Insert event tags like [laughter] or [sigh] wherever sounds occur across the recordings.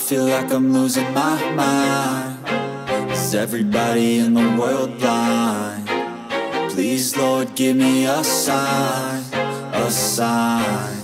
feel like I'm losing my mind Is everybody in the world blind? Please Lord give me a sign, a sign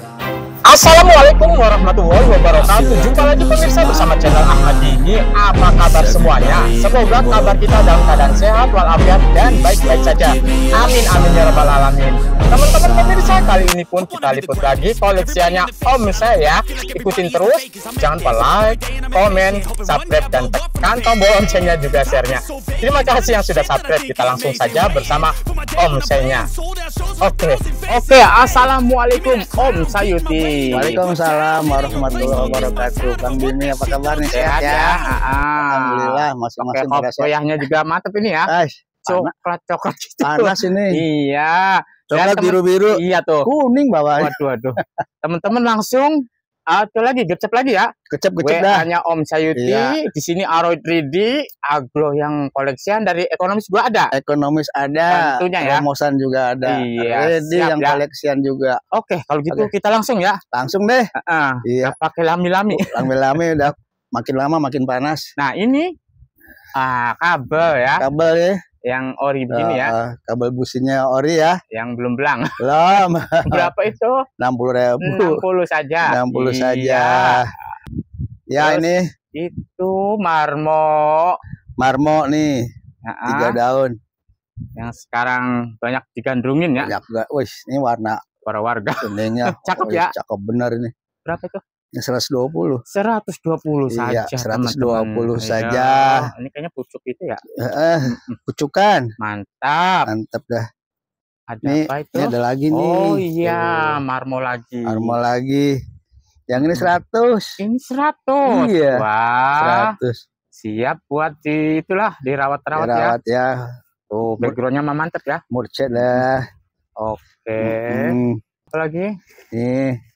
Assalamualaikum warahmatullahi wabarakatuh Jumpa lagi pemirsa bersama channel Ahmad Dini Apa kabar semuanya? Semoga kabar kita dalam keadaan sehat walafiat dan baik-baik saja Amin amin ya rabbal alamin Teman-teman pemirsa, kali ini pun kita liput lagi koleksiannya Om saya. Ya. Ikutin terus, jangan lupa like, komen, subscribe, dan tekan tombol loncengnya juga sharenya. Terima kasih yang sudah subscribe, kita langsung saja bersama Om saya. Oke, okay. oke, okay. assalamualaikum Om Sayuti. Waalaikumsalam warahmatullahi wabarakatuh. Bang Bini, apa kabar nih? Sehat, ya? ya? Ah, ah. Alhamdulillah, masing-masing. Kopiahnya juga mantep ini ya. Ay, coklat, coklat. Gitu. Panas ini. Iya. Coklat biru-biru. Iya tuh. Kuning bawah. Waduh, waduh. Teman-teman langsung atau ah, lagi gecep lagi ya. Gecep gecep dah. Hanya Om Sayuti iya. di sini Aro 3D agro yang koleksian dari ekonomis juga ada. Ekonomis ada. Tentunya ya. Promosan juga ada. Iya. Ready yang ya. koleksian juga. Oke, kalau gitu Oke. kita langsung ya. Langsung deh. Uh -uh. Iya. pakai lami-lami. Oh, lami-lami udah makin lama makin panas. Nah, ini ah kabel ya. Kabel ya yang ori begini uh, ya. Eh, eh, kabel businya ori ya. Yang belum belang. [laughs] Belum. [laughs] Berapa itu? enam puluh ribu. enam puluh saja. 60 iya. saja. Ya Terus ini. Itu marmo. Marmo nih. -huh. tiga daun. Yang sekarang banyak digandrungin ya. Banyak. Wih, ini warna. para warga. Kuningnya. [laughs] cakep oh, ya. Cakep bener ini. Berapa itu? 120. Ya, 120 iya, saja. Iya, 120 teman-teman. saja. Iya. Ini kayaknya pucuk itu ya. Heeh, pucukan. Mantap. Mantap dah. Ada ini, apa itu? Ini ada lagi nih. Oh iya, Tuh. marmo lagi. Marmo lagi. Yang ini 100. Hmm. Ini 100. Iya. Wah. 100. Siap buat di itulah dirawat-rawat ya. Dirawat ya. ya. Tuh, backgroundnya mah mantap ya. Murcet dah. Oke. Okay. Hmm. Apa lagi? Nih.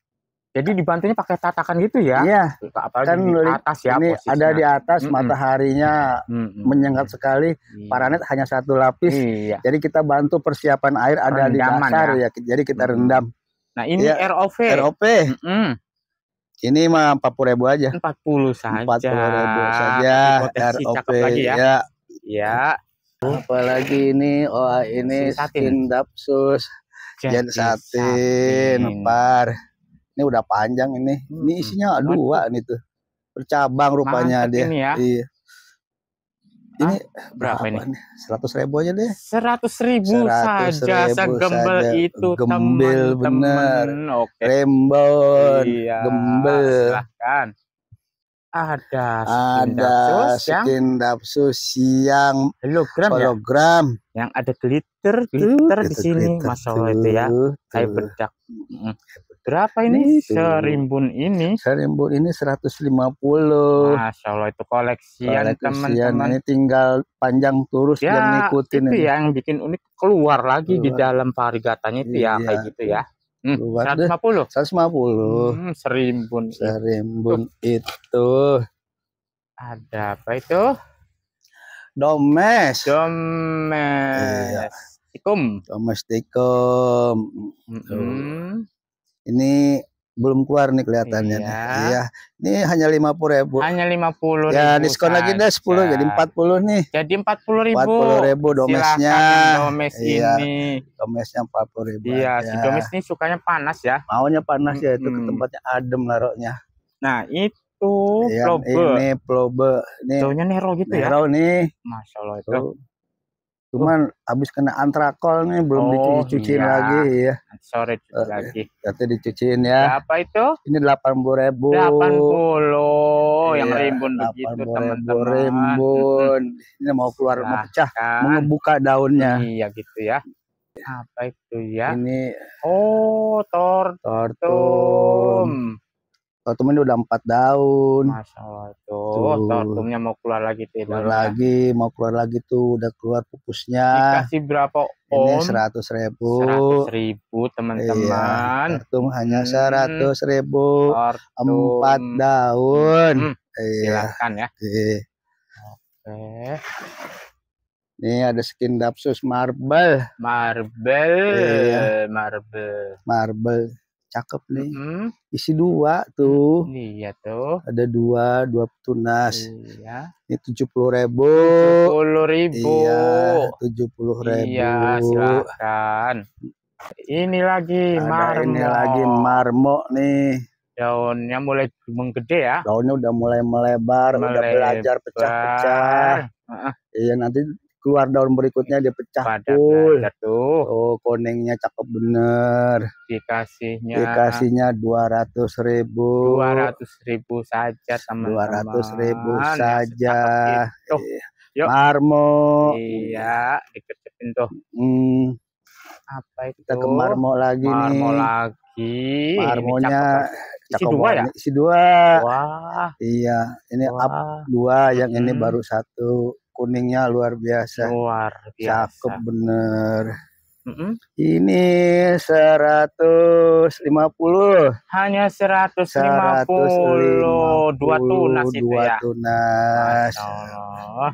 Jadi dibantunya pakai tatakan gitu ya? Iya. Apalagi kan di atas ya ini ada di atas mm -hmm. mataharinya mm -hmm. menyengat sekali. Mm. Paranet hanya satu lapis. Iya. Jadi kita bantu persiapan air ada Rendaman, di dasar ya. ya. Jadi kita rendam. Nah ini ya, ROV. ROV. Mm -hmm. Ini mah empat puluh ribu aja. Empat puluh saja. Empat puluh ribu saja. ROV. Lagi ya. ya. Ya. Apalagi ini oh ini sintapsus, Dapsus. Jen Satin, Par. Ini udah panjang ini. Hmm. Ini isinya hmm. dua nih tuh. Bercabang rupanya Mantap dia. Ini ya. Iya. Ini ah, berapa, berapa ini? Seratus ribu aja deh. Seratus ribu ribu saja Gembel itu gembel benar. Oke. Okay. Rembon, iya, gembel. Silahkan. Ada ada skin dapsus yang hologram, ya? hologram ya? yang ada glitter glitter, glitter di sini glitter, itu ya kayak bedak. Berapa ini Nih, serimbun ini? Serimbun ini 150. Masya Allah itu koleksian teman-teman. Ini tinggal panjang turus ya, yang ngikutin. Itu ini. yang bikin unik keluar lagi keluar. di dalam parigatanya itu ya, iya. ya kayak gitu ya. Hmm, 150. Deh, 150. Hmm, serimbun. Serimbun itu. itu. Ada apa itu? Domes. Domes. Iya. Domestikum. Domestikum. Mm -hmm. Ini belum keluar nih kelihatannya. Iya. Nih. iya. Ini hanya 50 ribu. Hanya 50 ya, ribu. Ya diskon lagi deh 10 ya. jadi 40 nih. Jadi 40 ribu. 40 ribu domesnya. domes iya. ini. Domesnya 40 ribu. Iya, aja. si domes ini sukanya panas ya. Maunya panas -hmm. ya itu ke tempatnya adem naroknya. Nah, itu iya, plobe. Ini plobe. Ini. Jauhnya nero gitu nero ya. Nero nih. Masya Allah itu. Tuh Cuman habis kena antrakol nih belum oh, dicuci iya. lagi ya. Sore cuci lagi. Nanti dicuciin ya. Berapa itu? Ini delapan puluh ribu. Delapan puluh oh, yang iya, rimbun begitu teman-teman. Ini mau keluar nah, mau pecah, kan. mau ngebuka daunnya. Iya gitu ya. Apa itu ya? Ini oh tortum. tortum. Tortumnya udah empat daun. Masalah tuh, tuh. tortumnya mau keluar lagi tuh. Keluar ya. lagi, mau keluar lagi tuh, udah keluar pupusnya. Dikasih berapa om? Ini seratus ribu. Seratus ribu teman-teman. Iya, tortum hanya hmm. seratus ribu. Empat daun. Hmm. Iya. Silakan ya. Iya. Oke. Ini ada skin dapsus marble. Marble. Iya. Marble. Marble cakep nih. Hmm. Isi dua tuh. Iya tuh. Ada dua, dua tunas. Iya. Ini tujuh puluh ribu. Tujuh puluh ribu. Iya, tujuh puluh ribu. Iya, silakan. Ini lagi Ada marmo. Ini lagi marmo nih. Daunnya mulai menggede ya. Daunnya udah mulai melebar, melebar. udah belajar pecah-pecah. Iya -pecah. nanti keluar daun berikutnya dia pecah Tuh. Oh, koningnya cakep bener. Dikasihnya Dikasihnya dua ratus ribu. dua ratus ribu saja sama dua ratus ribu ya, saja. Ya, iya. Yuk. Marmo. Iya, ikutin tuh. Hmm. Apa itu? Kita ke Marmo lagi Marmo nih. Marmo lagi. Marmonya isi dua ya? Isi dua. Wah. Iya, ini Wah. up dua, yang hmm. ini baru satu kuningnya luar biasa. Luar biasa. Cakep bener. Mm -hmm. Ini 150. Hanya 150. 150. Dua tunas itu dua ya. Dua tunas. Masalah.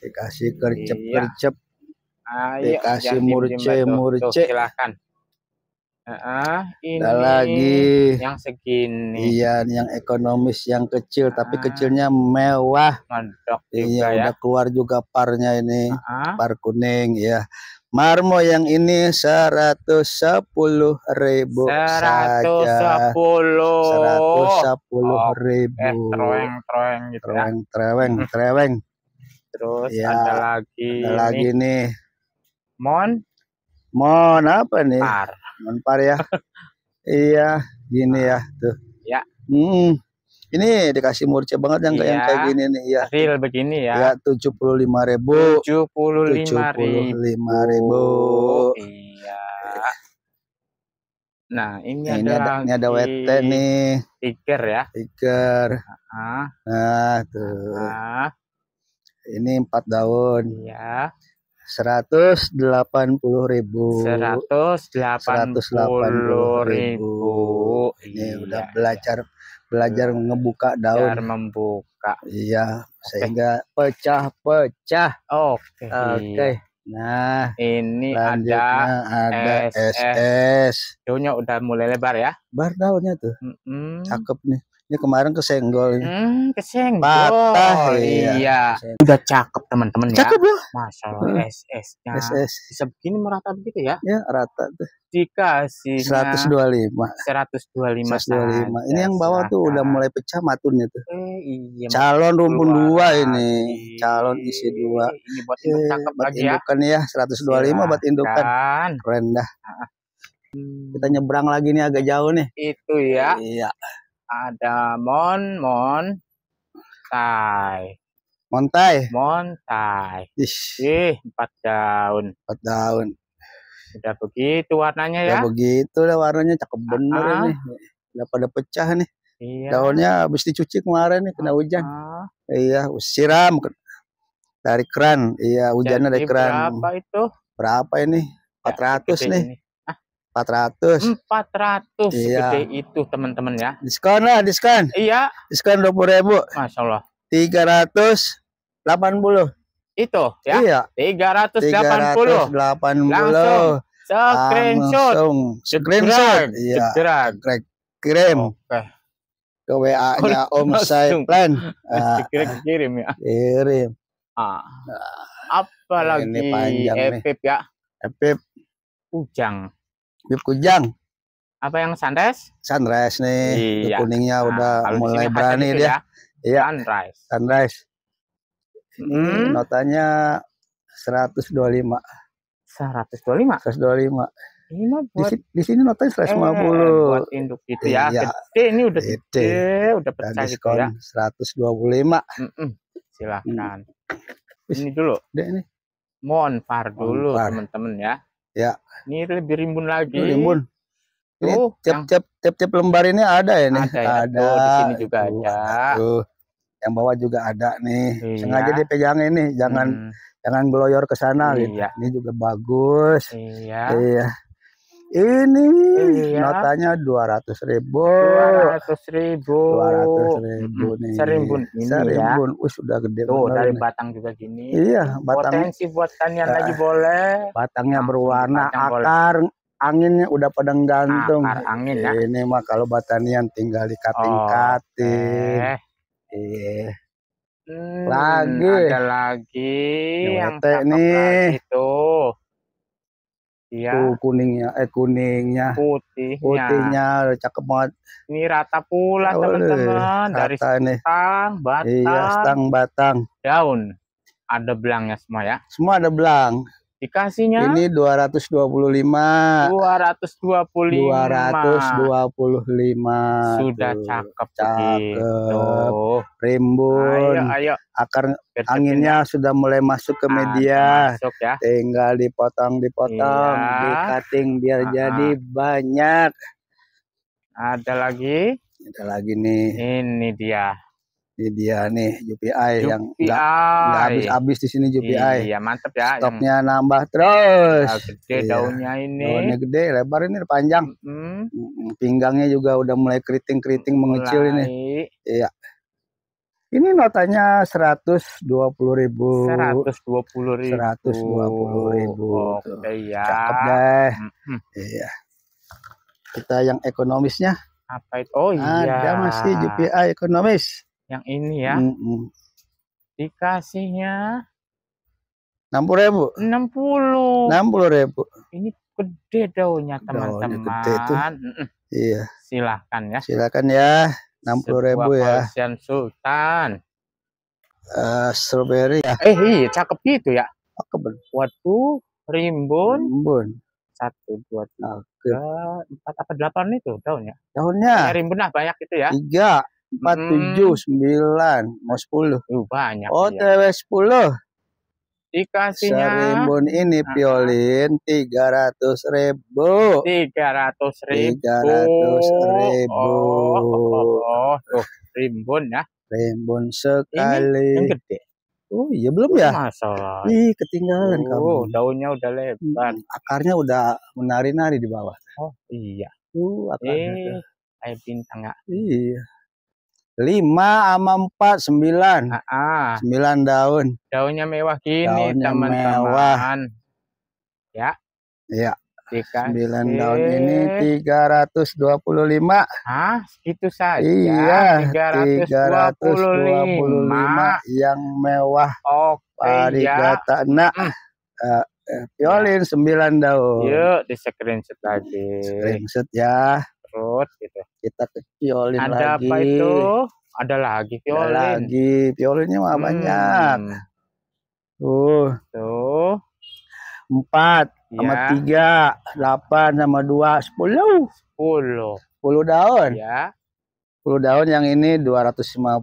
Dikasih kercep-kercep. Iya. Ah, iya. Dikasih murce-murce. Murce. Silakan. Uh, ini Dan lagi yang segini. Iya, yang ekonomis yang kecil, uh, tapi kecilnya mewah. Mantap iya, ya. udah keluar juga parnya ini, uh, par kuning ya. Marmo yang ini seratus sepuluh ribu seratus saja. 110 oh, ribu. Eh, troeng, troeng gitu troeng, ya. Treweng, treweng, Terus ya, ada lagi. Ada lagi nih. Mon Mon apa nih? Par. Mon par ya. [laughs] iya, gini ya tuh. Ya. Hmm. Ini dikasih murce banget yang kayak iya. kayak gini nih ya. Real begini ya. Ya tujuh puluh lima ribu. Tujuh puluh lima ribu. Iya. Nah ini, nah, ini ada, ini ada WT nih. Tiker ya. Tiker. ah nah tuh. Nah. Ini empat daun. Iya. Seratus delapan puluh ribu. Seratus delapan puluh ribu. Ini iya, udah iya. belajar belajar ngebuka daun. Belajar membuka. Iya, okay. sehingga pecah-pecah. Oke. Okay. Oke. Okay. Nah, ini ada ada SS. SS. Daunnya udah mulai lebar ya. Bar daunnya tuh. Mm -hmm. Cakep nih. Ini kemarin kesenggol. Hmm, kesenggol. Patah. Iya. iya. Kesenggol. Udah cakep teman-teman ya. Cakep loh. Ya? Masya Allah hmm. SS. -nya. SS. Bisa begini merata begitu ya? Ya rata tuh. Dikasih. 125. 125. 125. Ini yang bawah tuh udah mulai pecah maturnya tuh. Eh, iya. Calon rumpun dua ini. Iya. Calon isi dua. Ini buat eh, cakep buat lagi ya. indukan ya. ya. 125 Silahkan. buat indukan. Keren dah. Kita nyebrang lagi nih agak jauh nih. Itu ya. Iya ada Mon Mon Tai. Montai. Montai. Ish. Ih, empat daun. Empat daun. Udah begitu warnanya ya. begitu lah warnanya cakep bener uh -huh. nih. Udah pada pecah nih. Iya. Daunnya habis dicuci kemarin nih kena hujan. Iya, uh, siram dari keran. Iya, hujannya dari keran. Berapa itu? Berapa ini? Ya, empat ratus nih. Ini empat 400. 400 iya. segede itu teman-teman ya. Diskon lah, diskon. Iya. Diskon puluh ribu. Masya Allah. 380. Itu ya? Iya. 380. 380. Langsung screenshot. Langsung screenshot. Iya. Krek kirim. Oke. Ke WA-nya Om Saiplan. [laughs] Ah. kirim kirim ya. Kirim. Ah. ah. Apalagi Ini panjang, Epip nih. ya. Epip. Ujang bib kujang apa yang sunrise sunrise nih iya. kuningnya nah, udah mulai berani gitu dia ya. Iya. Sunrise. Sunrise. Hmm. Notanya 125. 125. 125. Ini buat di sini, di sini notanya 150. Eh, buat induk gitu ya. iya. Gede ini udah gede, gede udah pecah Dan gitu ya. 125. Mm -mm. Silakan. Hmm. Ini dulu. Dek ini. Monfar dulu teman-teman ya. Ya. Ini lebih rimbun lagi. Rimbun. Ini cep tiap-tiap tiap-tiap lembar ini ada ya nih. Ada. Ya, ada. Tuh, di sini juga tuh, ada. Tuh. Yang bawah juga ada nih. Iya. Sengaja dipegang ini, jangan hmm. jangan geloyor ke sana gitu. iya. gitu. Ini juga bagus. Iya. Iya ini iya. notanya dua ratus ribu dua ratus ribu dua ratus ribu nih Seribun. ini ya. serimbun ya. Uy, sudah gede tuh dari nih. batang juga gini iya batang potensi buat tanian lagi eh, boleh batangnya berwarna akar anginnya udah pada gantung akar angin ya ini mah kalau batanian tinggal di kating oh, eh. iya hmm, lagi ada lagi yang yang nih itu Iya. Tuh kuningnya, eh kuningnya. Putihnya. Putihnya, cakep banget. Ini rata pula teman-teman. Dari stang, batang. Iya, stang, batang. Daun. Ada belangnya semua ya. Semua ada belang dikasihnya ini 225 225 225 sudah cakep cakep gitu. rimbun ayo, ayo. akar anginnya ya. sudah mulai masuk ke ah, media masuk ya. tinggal dipotong dipotong iya. di cutting biar Aha. jadi ah. banyak ada lagi ada lagi nih ini dia ini iya, dia nih UPI, UPI. yang nggak habis-habis di sini UPI. Iya, iya mantep ya. Stoknya yang... nambah terus. Nah, gede iya. daunnya ini. Daunnya gede, lebar ini panjang. Hmm. Pinggangnya juga udah mulai keriting-keriting mengecil ini. Iya. Ini notanya seratus dua puluh ribu. Seratus dua puluh ribu. Seratus dua puluh ribu. Oke ya. Cakep deh. Hmm. Iya. Kita yang ekonomisnya. Apa itu? Oh iya. Ada masih UPI ekonomis yang ini ya mm -mm. dikasihnya enam puluh ribu enam puluh enam puluh ribu ini gede daunnya teman-teman mm iya silahkan ya silahkan ya enam puluh ribu ya Sultan uh, strawberry ya eh iya cakep itu ya cakep waduh rimbun rimbun satu dua tiga empat apa delapan itu daunnya daunnya ya, rimbun lah banyak itu ya tiga empat hmm. tujuh sembilan mau sepuluh uh, banyak OTW oh, sepuluh dikasihnya serimbun ini violin tiga ratus ribu tiga ratus ribu tiga ratus ribu oh, oh, oh, oh. rimbun ya rimbun sekali ini yang gede Oh iya belum ya? Masalah. Ih ketinggalan oh, kamu. Daunnya udah lebar. Hmm, akarnya udah menari-nari di bawah. Oh iya. Uh akarnya. Eh, bintang ya. Iya lima sama empat sembilan sembilan daun daunnya mewah gini teman-teman ya ya sembilan daun ini tiga ratus dua puluh lima ah itu saja iya tiga ratus dua puluh lima yang mewah oke okay, ya nak mm. Eh, eh, ya. sembilan daun. Yuk di screenshot lagi. Screenshot ya terus gitu. Kita ke violin ada lagi. Ada apa itu? Ada lagi violin. Ada lagi violinnya mah hmm. banyak. Uh. Tuh. Empat ya. sama tiga, delapan sama dua, sepuluh. Sepuluh. Sepuluh daun. Ya. 10 daun yang ini 250. 250.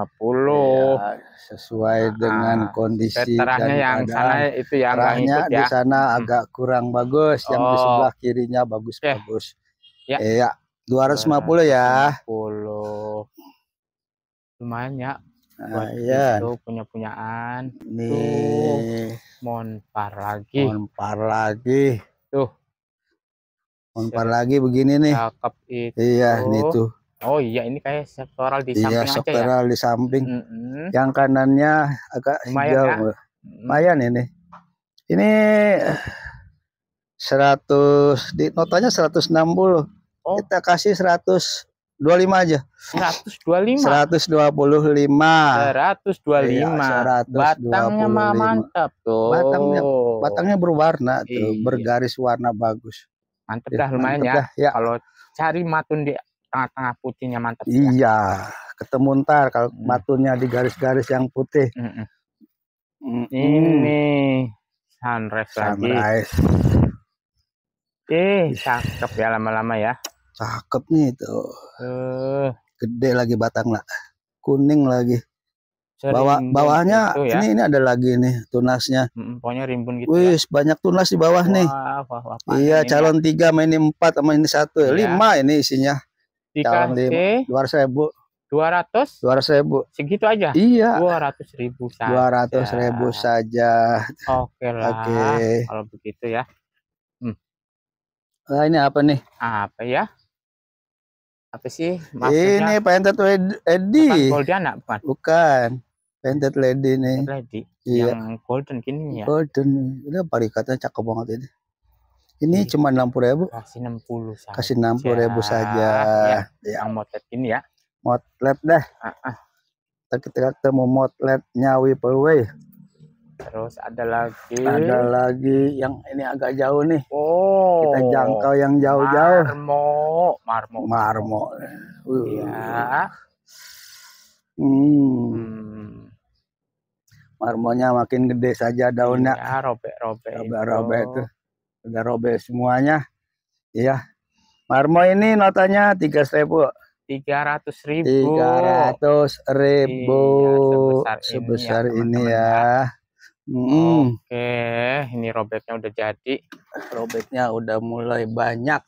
Ya, sesuai nah, dengan kondisi dan yang sana itu yang terahnya ikut ya. di sana hmm. agak kurang bagus, Yang oh. di sebelah kirinya bagus-bagus. Okay. Eh, bagus. Ya. Iya. 250 ya. 250. Lumayan ya. Ah, Buat nah, iya. itu punya-punyaan. Nih. monpar lagi. Monpar lagi. Tuh. Monpar Siap. lagi begini nih. Cakep itu. Iya, ini tuh. Oh iya, ini kayak sektoral di iya, samping sektoral aja ya. Iya, di samping. Mm -hmm. Yang kanannya agak Lumayan hijau. Ya. Lumayan ini. Ini 100 eh, di notanya 160. Oh. Kita kasih 125 lima aja. 125. 125. 125. Iya, 125. Batangnya mah mantap tuh. Batangnya batangnya berwarna tuh, iya. bergaris warna bagus. Mantap iya, dah lumayan ya. ya. Kalau cari matun di tengah-tengah putihnya mantap. Ya. Iya, ya. ketemu ntar kalau hmm. matunnya di garis-garis yang putih. Hmm. Hmm. Ini sunrise, sunrise lagi. Sunrise. Eh, cakep ya lama-lama ya. Cakep nih itu. Uh. Gede lagi batang lah. Kuning lagi. Bawa bawahnya gitu ya. ini ini ada lagi nih tunasnya. Hmm, pokoknya rimbun gitu. Wih, ya. banyak tunas di bawah wah, nih. Wah, wah, iya, calon ini, tiga, main ini empat, sama ini satu, ya. lima ini isinya. Calon lima, dua ratus ribu. Dua ratus? Dua ratus ribu. Segitu aja? Iya. Dua ratus ribu saja. Dua ratus ribu saja. Oke lah. Oke. Kalau begitu ya. Nah, ini apa nih? Apa ya? Apa sih maksudnya? Ini Painted lady. Bukan anak bukan. Bukan. Painted lady nih. Painted lady. Iya. Yang golden gini ya. Golden. Ini parikatnya cakep banget ini. Ini Jadi, iya. cuma enam puluh ribu. Kasih enam puluh saja. Kasih enam puluh ribu saja. Ya, Yang motlet ini ya. Motlet dah. Uh -uh. Kita, kita mau motlet nyawi perway. Terus ada lagi. Ada lagi yang ini agak jauh nih. Oh. Kita jangkau yang jauh-jauh. Marmo, Marmo. Marmo. Uh. Iya. Hmm. hmm. Marmonya makin gede saja daunnya. Ya, robek-robek. Robek-robek itu. Robek robek semuanya. Iya. Marmo ini notanya tiga ribu. Tiga ratus ribu. Tiga ratus ribu. Iya, sebesar, ya, sebesar ini, ini ya. Hmm. Oke, ini robeknya udah jadi. Robeknya udah mulai banyak.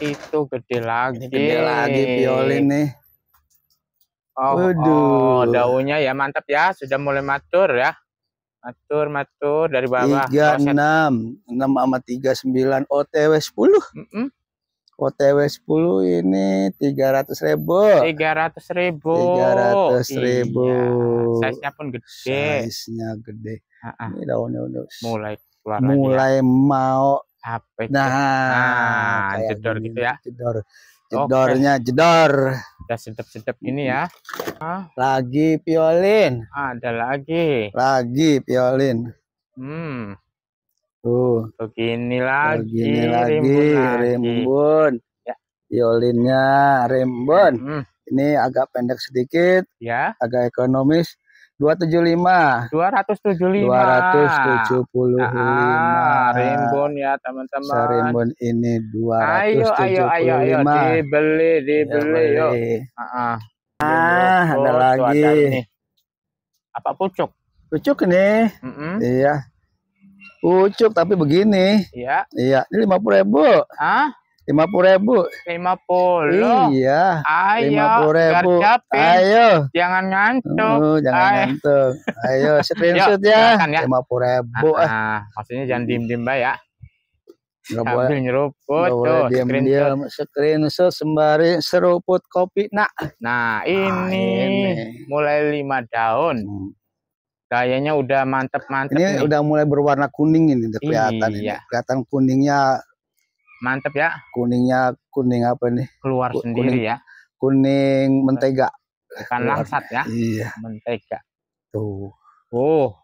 Itu gede lagi. Ini gede lagi violin nih. Oh, oh, daunnya ya mantap ya, sudah mulai matur ya. Matur, matur dari bawah. 36, 6 sama 39 OTW 10. Mm -mm. OTW 10 ini 300 ribu 300 ribu 300 ribu iya. size nya pun gede size nya gede uh -uh. ini daunnya udah mulai keluar ya. mulai aja. mau apa itu? nah, nah jedor gitu ya jedor jedornya okay. jedor udah sedep-sedep ini ya ah. lagi piolin ada lagi lagi piolin hmm Tuh. Begini lagi. Begini lagi, rimbun. rimbun. Ya. Violinnya rimbun. Hmm. Ini agak pendek sedikit. Ya. Agak ekonomis. 275. 275. 275. Ah, rimbun ya teman-teman. Serimbun ini 275. Ayo ayo ayo ayo dibeli dibeli ya, yuk. Ah, ah, ah ada lagi. Apa pucuk? Pucuk nih. Mm -hmm. Iya. Pucuk tapi begini. Iya. Iya, ini lima puluh ribu. Hah? Lima puluh ribu. Lima puluh. Iya. Ayo. Lima puluh ribu. Ayo. Jangan ngantuk. Uh, jangan Ayo. ngantuk. Ayo [laughs] screenshot ya. ya. Lima puluh ribu. Ah, ah. maksudnya jangan diem diem bay ya. Gak boleh nyeruput tuh diam, screenshot. Diam, screenshot sembari seruput kopi. nak, nah, nah ini, nah, ini. mulai lima daun. Hmm Kayaknya udah mantep-mantep. Ini nih. udah mulai berwarna kuning ini udah kelihatan iya. ini. Kelihatan kuningnya. Mantep ya. Kuningnya kuning apa nih? Keluar Ku, sendiri kuning, ya. Kuning mentega. Bukan langsat ya. Iya. Mentega. Tuh. Oh.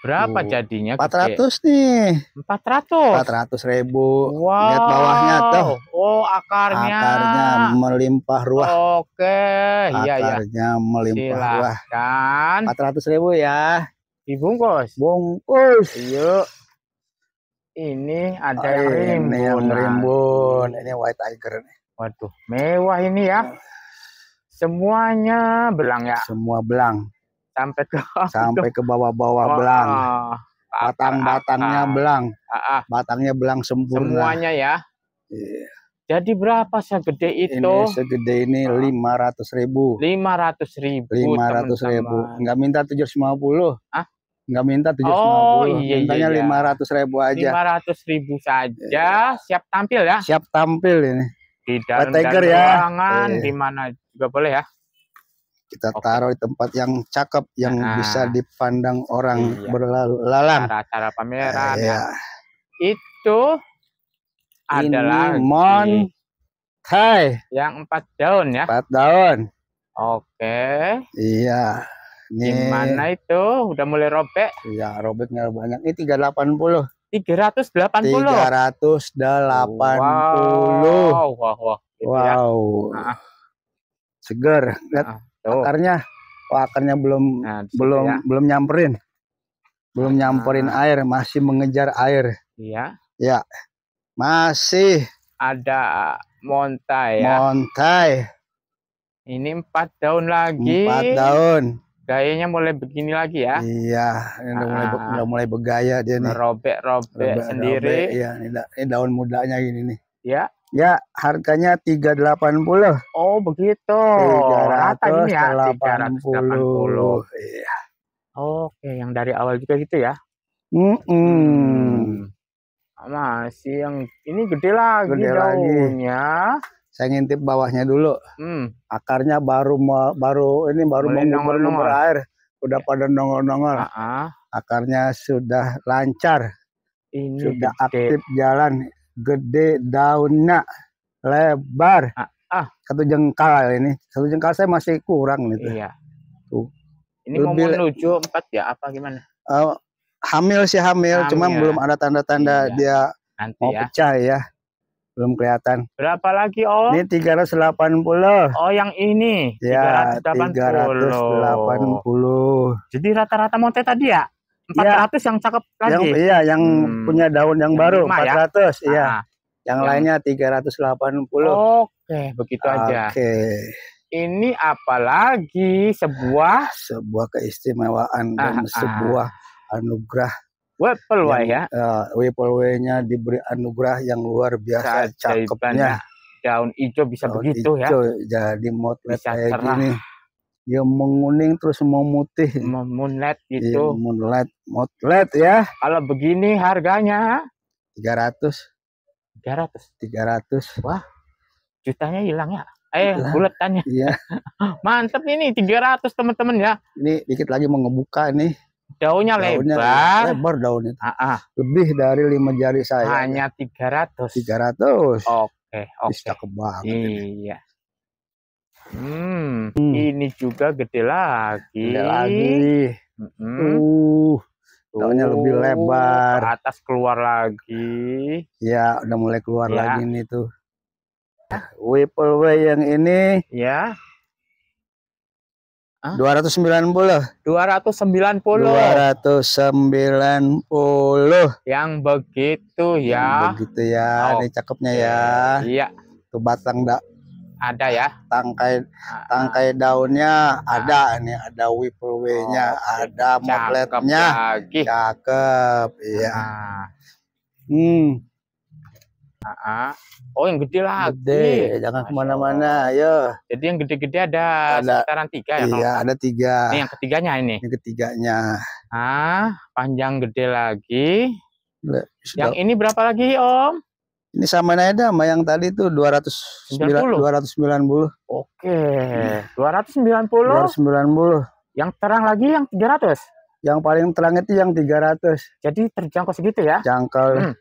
Berapa uh, jadinya? Gede? ratus nih. 400. 400 ribu. Wow. Lihat bawahnya tuh. Oh, akarnya. Akarnya melimpah ruah. Oke, iya ya. Akarnya melimpah melimpah Silahkan. ruah. 400 ribu ya. Dibungkus. Bungkus. Yuk. Iya. Ini ada oh, yang rimbun. Ini yang rimbun. Ini white tiger nih. Waduh, mewah ini ya. Semuanya belang ya. Semua belang sampai ke [laughs] sampai ke bawah-bawah oh, belang. Batang-batangnya belang. Batangnya belang sempurna. Semuanya ya. Yeah. Jadi berapa segede itu? Ini segede ini lima ratus ribu. Lima ratus ribu. Lima ratus ribu. Enggak minta tujuh ratus lima puluh. Enggak minta tujuh ratus lima puluh. Oh, iya, iya, Mintanya iya. lima iya. ratus ribu aja. Lima ratus ribu saja. Iya. Siap tampil ya? Siap tampil ini. Di dalam ya. Iya. di mana juga boleh ya? kita okay. taruh di tempat yang cakep yang nah, bisa dipandang iya. orang iya. berlalu lalang acara pameran ya. itu ini adalah mon Hai. Iya. Yang empat daun ya? Empat daun. Oke. Iya. Ini... mana itu? Udah mulai robek? ya robek nggak banyak. Ini tiga ratus delapan puluh Wow. wow, wow. Gitu wow. Ya. Nah. Seger. Lihat. Nah oh. akarnya oh, akarnya belum nah, belum ya. belum nyamperin belum ah. nyamperin air masih mengejar air iya ya masih ada montai ya montai ini empat daun lagi empat daun gayanya mulai begini lagi ya iya ini udah mulai ah. udah mulai bergaya dia nih robek robek sendiri robek, iya ini, daun mudanya gini nih Iya. Ya, harganya 380. Oh, begitu. 380. ya, 380. Iya. Oke, yang dari awal juga gitu ya. Mm -mm. Hmm. Masih yang ini gede lagi gede daunnya. Lagi. Saya ngintip bawahnya dulu. Hmm. Akarnya baru baru ini baru mengumpul air. Udah iya. pada nongol-nongol. Uh Akarnya sudah lancar. Ini sudah gede. aktif jalan gede daunnya lebar ah, ah. satu jengkal ini satu jengkal saya masih kurang gitu iya tuh ini Lebih, mau menuju empat ya apa gimana uh, hamil sih hamil, hamil. cuma ya. belum ada tanda-tanda iya. dia Nanti mau ya. pecah ya belum kelihatan. Berapa lagi, oh? Ini 380. Oh, yang ini. Ya, 380. 380. Jadi rata-rata monte tadi ya? 400 ya. yang cakep lagi. Yang, iya, yang hmm. punya daun yang, yang baru 400, ya? iya. Ah. Yang, ya. lainnya 380. Oke, begitu Oke. aja. Oke. Ini apalagi sebuah sebuah keistimewaan ah, dan ah. sebuah anugerah Wepelway ya. Uh, eh, nya diberi anugerah yang luar biasa cakepnya. Daun hijau bisa daun begitu hijau, ya. Jadi motlet kayak gini ya menguning terus mau mutih moonlight ya, gitu ya, moonlight moonlight ya kalau begini harganya 300 300 300 wah jutanya hilang ya eh buletannya iya [laughs] mantep ini 300 teman-teman ya ini dikit lagi mau ngebuka ini daunnya, daunnya lebar lebar daunnya itu uh lebih dari lima jari saya hanya 300 300 oke okay, oke okay. cakep banget iya ini. Hmm. Ini juga gede lagi. Gede lagi. Hmm. Uh. Daunnya lebih lebar. Ke atas keluar lagi. Ya, udah mulai keluar ya. lagi ini tuh. Ya. Whipple Way yang ini. Ya. Dua Dua ratus ratus sembilan sembilan puluh. puluh. Dua ratus sembilan puluh. Yang begitu ya. Yang begitu ya. Oh. Ini cakepnya ya. Iya. Tuh batang ada ya. Tangkai ah, tangkai daunnya ah. ada ini ada wiperwe-nya, oh, ada motletnya. Cakep. Cakep, iya. Ah. Hmm. ah Oh yang gede lagi. Gede, jangan kemana-mana, ayo. Jadi yang gede-gede ada, ada sekitaran tiga ya? Iya, ada tiga. Ini yang ketiganya ini? Yang ketiganya. Ah, panjang gede lagi. Sudah. Yang ini berapa lagi, Om? Ini sama aja sama yang tadi itu 290 290. Oke, hmm. 290. 290. Yang terang lagi yang 300. Yang paling terang itu yang 300. Jadi terjangkau segitu ya? Jangkau. Hmm.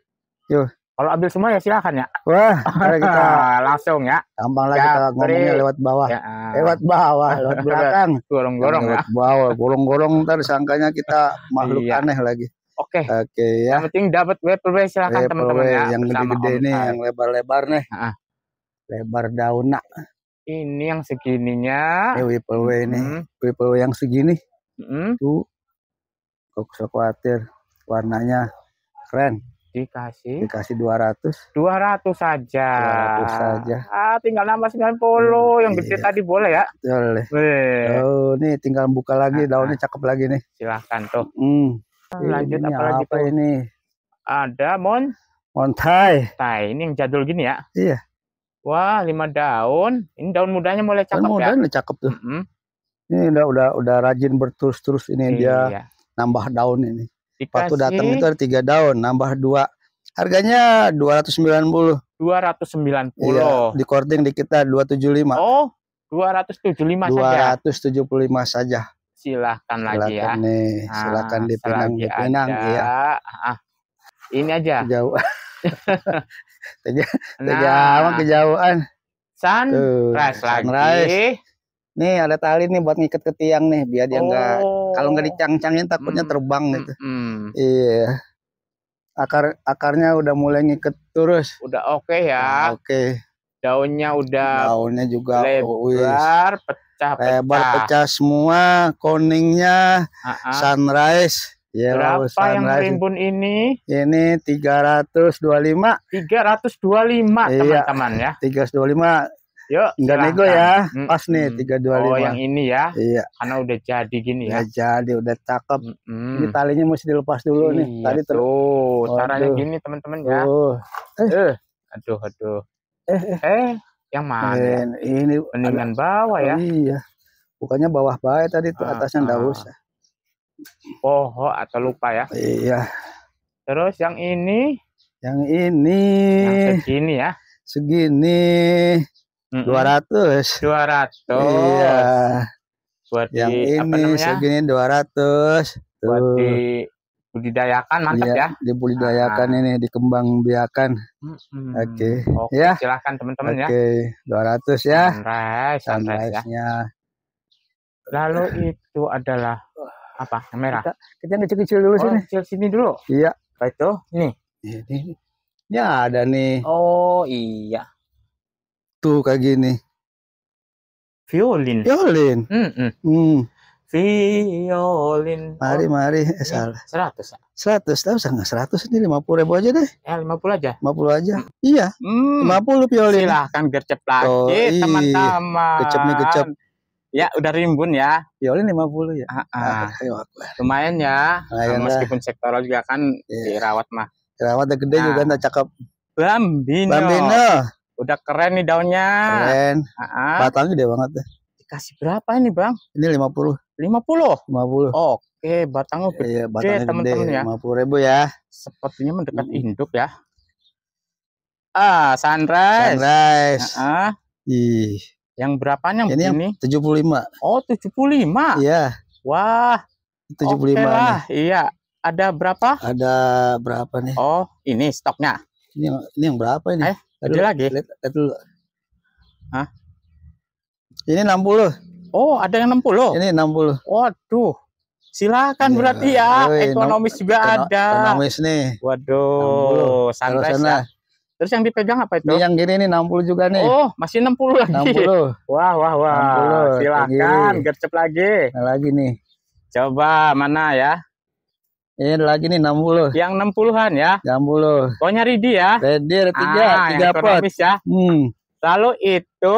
Yuk. Kalau ambil semua ya silahkan ya. Wah, [laughs] kita langsung ya. Gampang lah kita ya, ngomongnya lewat bawah. Ya. Lewat bawah, ah. lewat [laughs] belakang. Gorong-gorong ya. Lewat bawah, gorong-gorong ntar sangkanya kita [laughs] iya. makhluk iya. aneh lagi. Oke. Okay. Oke okay, ya. Yang penting dapat vaporwave silakan teman-teman ya. Yang lebih gede nih, yang lebar-lebar nih. Ah. Lebar daun nak. Ini yang segininya. Eh vaporwave mm -hmm. nih. Vaporwave yang segini. Mm -hmm. Tuh. Kok usah khawatir. Warnanya keren. Dikasih. Dikasih 200. 200 saja. 200 saja. Ah, tinggal nambah 90. Hmm, yang gede iya. tadi boleh ya? Boleh. Oh, nih tinggal buka lagi. Nah, Daunnya nah. cakep lagi nih. Silahkan tuh. Hmm. Iya, Lanjut ini apalagi apa ini? Ada mon montai. Thai. Nah, ini yang jadul gini ya? Iya. Wah, lima daun. Ini daun mudanya mulai cakep daun ya. Mudanya cakep tuh. Mm -hmm. Ini udah udah udah rajin berterus-terus ini iya. dia nambah daun ini. Waktu datang itu ada tiga daun, nambah dua. Harganya dua dua ratus sembilan puluh 290. 290. Iya, di korting di kita lima Oh, dua ratus tujuh 275 saja. lima saja silahkan, silahkan lagi ya. Nih, ah, silahkan dipenang dipinang, dipinang aja. ya. Ah, ah, ini aja. [laughs] Nah. Kejauhan. Kejauhan, kejauhan. San, rice. lagi. Nih ada tali nih buat ngikat ke tiang nih biar dia nggak, oh. kalau nggak dicang-cangin takutnya mm, terbang gitu. Mm. Iya. Akar akarnya udah mulai ngikat terus. Udah oke okay ya. Nah, oke. Okay. Daunnya udah Daunnya juga oh, lebar, oh, pecah, lebar eh, pecah. semua, koningnya, uh -huh. sunrise. Yellow ya, Berapa sunrise. yang rimbun ini? Ini 325. 325 iya. teman-teman iya, ya. 325 Yuk, enggak nego ya. Pas nih tiga dua lima. Oh, yang ini ya. Iya. Karena udah jadi gini ya. Udah jadi, udah cakep. -hmm. Ini talinya mesti dilepas dulu iya, nih. Tadi tuh. Oh, Caranya gini, teman-teman ya. Uh. Eh. Aduh, aduh. Eh, eh. eh yang mana? Ya? Ini, ini bawah ya. Iya. Bukannya bawah bawah tadi tuh ah, atasnya enggak ah. usah. Poho atau lupa ya. Iya. Terus yang ini? Yang ini. Yang segini ya. Segini. Dua ratus. Dua ratus. Iya. Buat yang di, ini apa segini dua ratus. Buat di dibudidayakan mantap ya, ya. dibudidayakan nah. ini dikembang biakan hmm, oke okay. okay, ya silakan teman-teman okay. ya oke 200 ya sunrise sunrise ya lalu itu adalah apa merah kita, kecil-kecil dulu oh, sini kecil sini dulu iya apa itu nih iya, ini ya ada nih oh iya tuh kayak gini violin violin mm -mm violin. Mari oh. mari eh, iya, salah. Seratus. Seratus tahu sangat seratus ini lima puluh ribu aja deh. Ya lima puluh aja. Lima puluh aja. Iya. Hmm. Lima hmm, puluh violin. Silahkan gercep oh, lagi teman iya. teman-teman. Gercep nih gercep. Ya udah rimbun ya. Violin lima puluh ya. Ah, ah. ah Lumayan ya. Lumayan nah, Meskipun sektor juga kan yeah. dirawat mah. Dirawat udah gede nah. juga udah cakep. Bambino. Bambino. Udah keren nih daunnya. Keren. Ah, ah. Batangnya gede banget deh dikasih berapa ini bang? Ini 50 50? 50 Oke batangnya iya, iya, gede iya, batangnya teman-teman ya 50 ribu ya Sepertinya mendekat hmm. induk ya Ah sunrise Sunrise uh -uh. Ih. Yang berapa yang ini? Ini puluh lima Oh tujuh puluh lima Iya Wah tujuh puluh lima iya Ada berapa? Ada berapa nih? Oh ini stoknya Ini, ini yang berapa ini? Eh ada lagi? Lihat, lihat dulu Hah? Ini 60. Oh, ada yang 60. Ini 60. Waduh. Silakan ya, berarti ya, Ui, ekonomis juga ekono, ada. Ekonomis nih. Waduh, santai ya. Terus yang dipegang apa itu? Ini yang gini nih 60 juga nih. Oh, masih 60 lagi. 60. [laughs] Wah, wah, wah. 60, Silakan gercep lagi. Nah, lagi nih. Coba mana ya? Ini lagi nih 60. Yang 60-an ya? 60. Pokoknya ready ya. Ready, tiga, ah, 3 pot. ya. Hmm. Lalu itu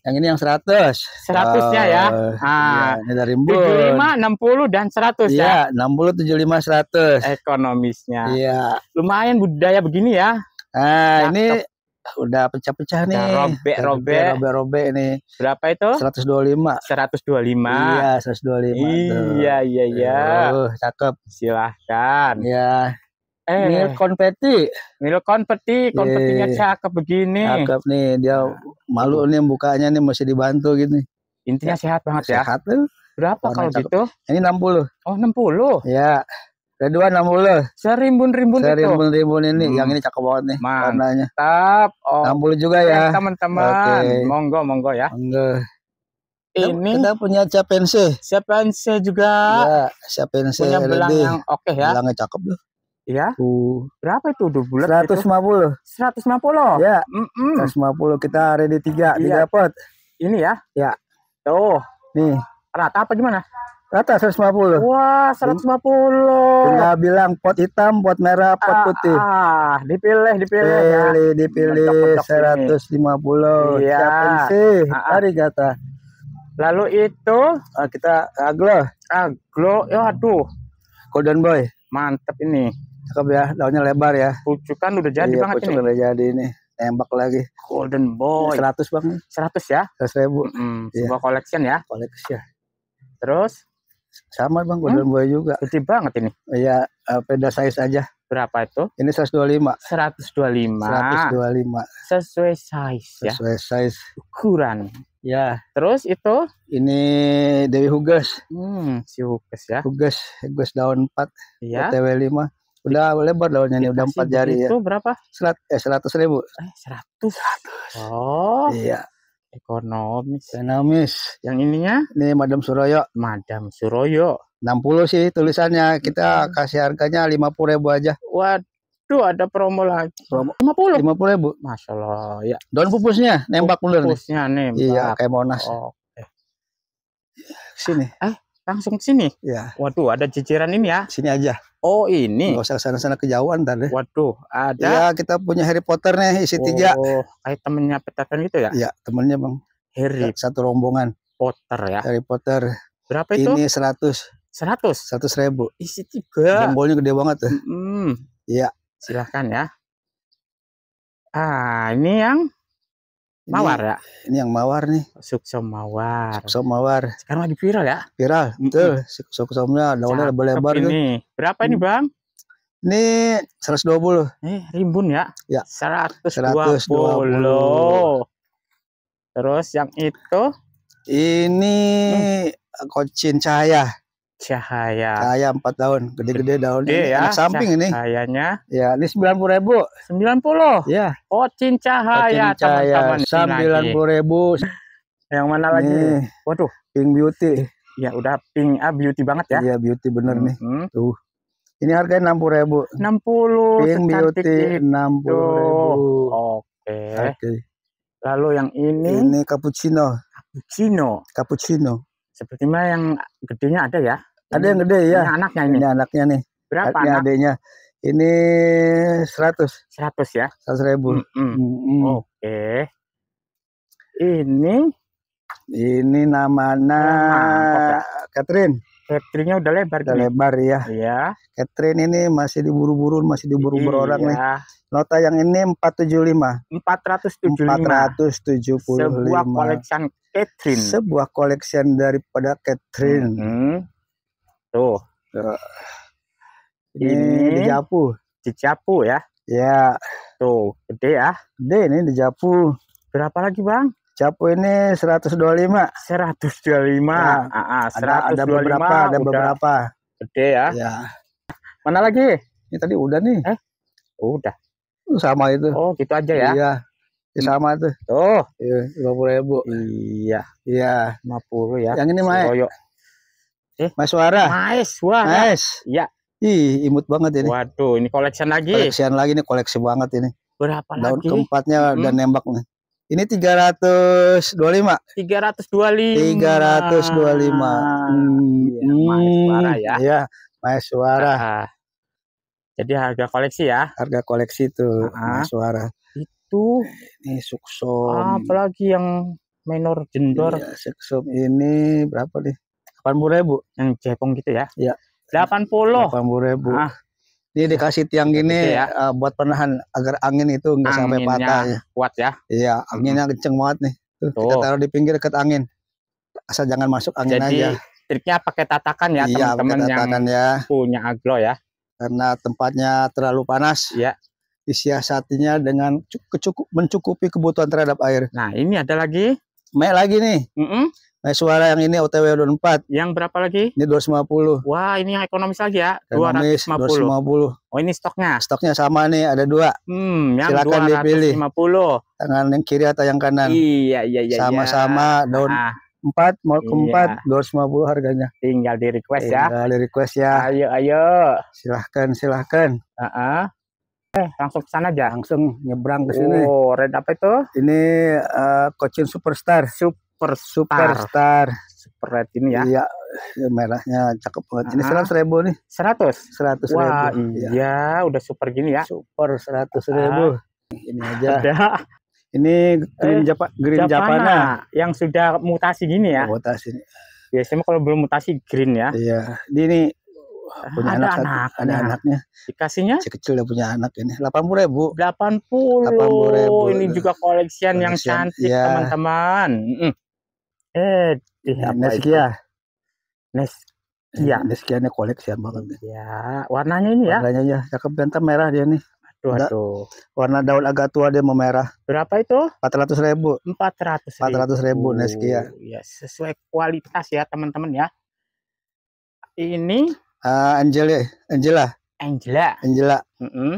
yang ini yang 100. 100 nya ya. Eh, ah, ya, ini dari Mbun. 75, 60 dan 100 ya. Iya, 60 75 100. Ekonomisnya. Iya. Lumayan budaya begini ya. Nah, ini udah pecah-pecah nih. Robek-robek. Robek-robek nih. Berapa itu? 125. 125. Iya, 125. Iya, iya, iya. Uh, cakep. Silahkan. Iya eh. Mil konfeti. Mil konfeti, konfetinya cakep begini. Cakep nih, dia nah. malu nih bukanya nih masih dibantu gitu. Intinya ya, sehat banget sehat, ya. Sehat Berapa Warna kalau cakep. gitu? Ini enam puluh Oh, enam puluh Ya. Kedua 60. Serimbun-rimbun itu. Serimbun-rimbun ini. Hmm. Yang ini cakep banget nih. Mantap. tap oh. enam puluh juga ya. Teman-teman. Monggo, monggo ya. Monggo. Ini kita punya Ciapense. Ciapense juga. Ya, Ciapense. Punya belang yang oke okay, ya. Belangnya cakep loh. Iya. Berapa itu udah bulat? 150. lima puluh. Ya. Mm lima puluh kita ready tiga, iya. Ini ya. Ya. Tuh. Nih. Rata apa gimana? Rata lima puluh. Wah, lima puluh. Tinggal bilang pot hitam, pot merah, pot ah, putih. Ah, dipilih, dipilih. Ya. Pilih, ya. dipilih seratus lima puluh. Iya. Siapin sih? Ah, Hari ah. kata. Lalu itu ah, kita aglo. Aglo, ya aduh. Golden boy. Mantap ini. Cakep ya, daunnya lebar ya. kan udah jadi iya, banget ini. udah jadi ini. Tembak lagi. Golden boy. Seratus 100 bang. 100 ya? 100 ribu. Mm -hmm. Iya. Sebuah collection ya? Collection. Ya. Terus? Sama bang, hmm? golden hmm? boy juga. Gede banget ini. Iya, uh, beda size aja. Berapa itu? Ini dua lima. lima. Seratus 125. 125. lima. Sesuai size ya. Sesuai size. Ukuran. Ya. Terus itu? Ini Dewi Hugas. Hmm, si Hugas ya. Hugas, Hugas daun empat. Iya. TW lima. Udah lebar daunnya nih, udah empat jari itu ya. Itu berapa? Serat, eh seratus ribu. Eh, seratus. Oh. Iya. Ekonomis. Ekonomis. Yang ininya? Ini Madam Suroyo. Madam Suroyo. puluh sih tulisannya. Kita hmm. kasih harganya lima puluh ribu aja. Waduh, ada promo lagi. Promo. lima puluh ribu. Masya Allah. Ya. Daun pupusnya, nembak Pupusnya nembak. Iya, kayak monas. eh. Sini. Eh, Langsung ke sini? Ya. Waduh, ada ciciran ini ya? Sini aja. Oh, ini. Gak usah sana-sana kejauhan tadi. Waduh, ada. Ya, kita punya Harry Potter nih, isi oh, tiga. Oh, kayak temennya petakan gitu ya? Iya, temennya Bang. Harry. Ya, satu rombongan. Potter ya? Harry Potter. Berapa itu? Ini seratus. Seratus. Seratus ribu. Isi tiga. Tombolnya gede banget tuh. -hmm. Iya. Silahkan ya. Ah, ini yang mawar ya ini yang mawar nih suksom mawar suksom mawar sekarang lagi viral ya viral betul suksomnya daunnya lebar-lebar ini tuh. berapa ini hmm. bang ini 120 ini eh, rimbun ya ya 120, 120. terus yang itu ini hmm. kocin cahaya Cahaya. Cahaya empat daun, gede-gede daun. ini iya ya. Anak samping ini. Cahayanya. Ya, ini sembilan puluh ribu. sembilan puluh, Ya. Ocin oh, cahaya, oh, teman-teman. puluh ribu. Yang mana nih. lagi? Waduh. Pink beauty. Ya udah pink ah beauty banget ya. Iya beauty bener -hmm. nih. Mm-hmm. Tuh. Ini harganya enam puluh ribu. enam puluh, Pink beauty gitu. enam puluh ribu. Oke. Okay. Okay. Lalu yang ini. Ini cappuccino. Cappuccino. Cappuccino. Sepertinya yang gedenya ada ya. Ada yang gede ya. Ini anaknya ini. Ini anaknya nih. Berapa ini anak? Ini 100. 100 ya. 100 ribu. Mm -mm. Mm Oke. Okay. Ini ini namanya nama Catherine. Catherine-nya udah lebar Udah nih. lebar ya. Iya. Catherine ini masih diburu-buru, masih diburu-buru iya. orang nih. Nota yang ini 475. 475. 475. Sebuah koleksi Catherine. Sebuah koleksi daripada Catherine. Mm -hmm. Tuh. Tuh. Ini, ini dijapu. Dijapu ya. Ya. Tuh, gede ya. Gede ini dijapu. Berapa lagi, Bang? Japu ini 125. 125. Nah, ah, ah, 125. Ada, ada beberapa, ada beberapa. Gede ya. ya. Mana lagi? Ini tadi udah nih. Eh? Udah. Sama itu. Oh, gitu aja ya. Iya. Ya, hmm. sama tuh. Oh, lima puluh ribu. Iya. Iya. Lima puluh ya. Yang ini mah. Eh? Mas Suara. Mas Suara. Mas. Ya. Ih, imut banget ini. Waduh, ini koleksian lagi. Koleksian lagi nih, koleksi banget ini. Berapa Daun lagi? Daun keempatnya hmm. dan nembak nih. Ini tiga Tiga ratus dua puluh lima. 325. 325. 325. Hmm. ratus Mas puluh ya. Iya, Mas Suara. Ah, ah. Jadi harga koleksi ya. Harga koleksi itu ah. ah. Mas Itu ini suksom. Apalagi yang minor jendor. Iya, suksom ini berapa nih? delapan puluh ribu yang cepong gitu ya ya delapan puluh delapan puluh ribu ah. dia dikasih tiang gini gitu ya. uh, buat penahan agar angin itu enggak sampai patah ya. kuat ya iya anginnya hmm. kenceng banget nih Tuh, kita taruh di pinggir dekat angin asal jangan masuk angin Jadi, aja triknya pakai tatakan ya iya, teman-teman yang ya. punya aglo ya karena tempatnya terlalu panas Iya. disiasatinya dengan cukup, mencukupi kebutuhan terhadap air. Nah, ini ada lagi. Mek lagi nih. Mm -mm. Nah, suara yang ini OTW 24. Yang berapa lagi? Ini 250. Wah, ini yang ekonomis lagi ya. Ekonomis, 250. 250. Oh, ini stoknya. Stoknya sama nih, ada dua. Hmm, yang Silakan 250. dipilih. Tangan yang kiri atau yang kanan. Iya, iya, iya. Sama-sama iya. daun nah, 4 mau ke iya. 4 250 harganya. Tinggal di request Tinggal ya. Tinggal di request ya. Ayo, ayo. Silahkan, silahkan. Uh -uh. Eh, langsung ke sana aja. Langsung nyebrang ke sini. Oh, red apa itu? Ini uh, Cochin Superstar. Super super superstar star super red ini ya iya merahnya cakep banget ini seratus ribu nih seratus seratus wah ribu. iya ya, udah super gini ya super seratus ribu ini aja ada. ini green eh, japa green japana. japana yang sudah mutasi gini ya mutasi biasanya kalau belum mutasi green ya iya ini ah, punya ada anak Satu, ada anaknya. Dikasihnya? Si kecil udah punya anak ini. Delapan puluh ribu. Delapan puluh. Ini juga koleksian, yang cantik iya. teman-teman. Ya eh ya, apa Neskia. Neskia. Eh, Neskia ini koleksian banget. Ya, warnanya ini ya. Warnanya ya, cakep bentang merah dia nih. Aduh, aduh. Warna daun agak tua dia mau merah Berapa itu? empat ratus ribu. empat ratus ribu. ratus ribu Neskia. Ya, sesuai kualitas ya teman-teman ya. Ini. Uh, Angela. Angela. Angela. Angela. Mm -hmm.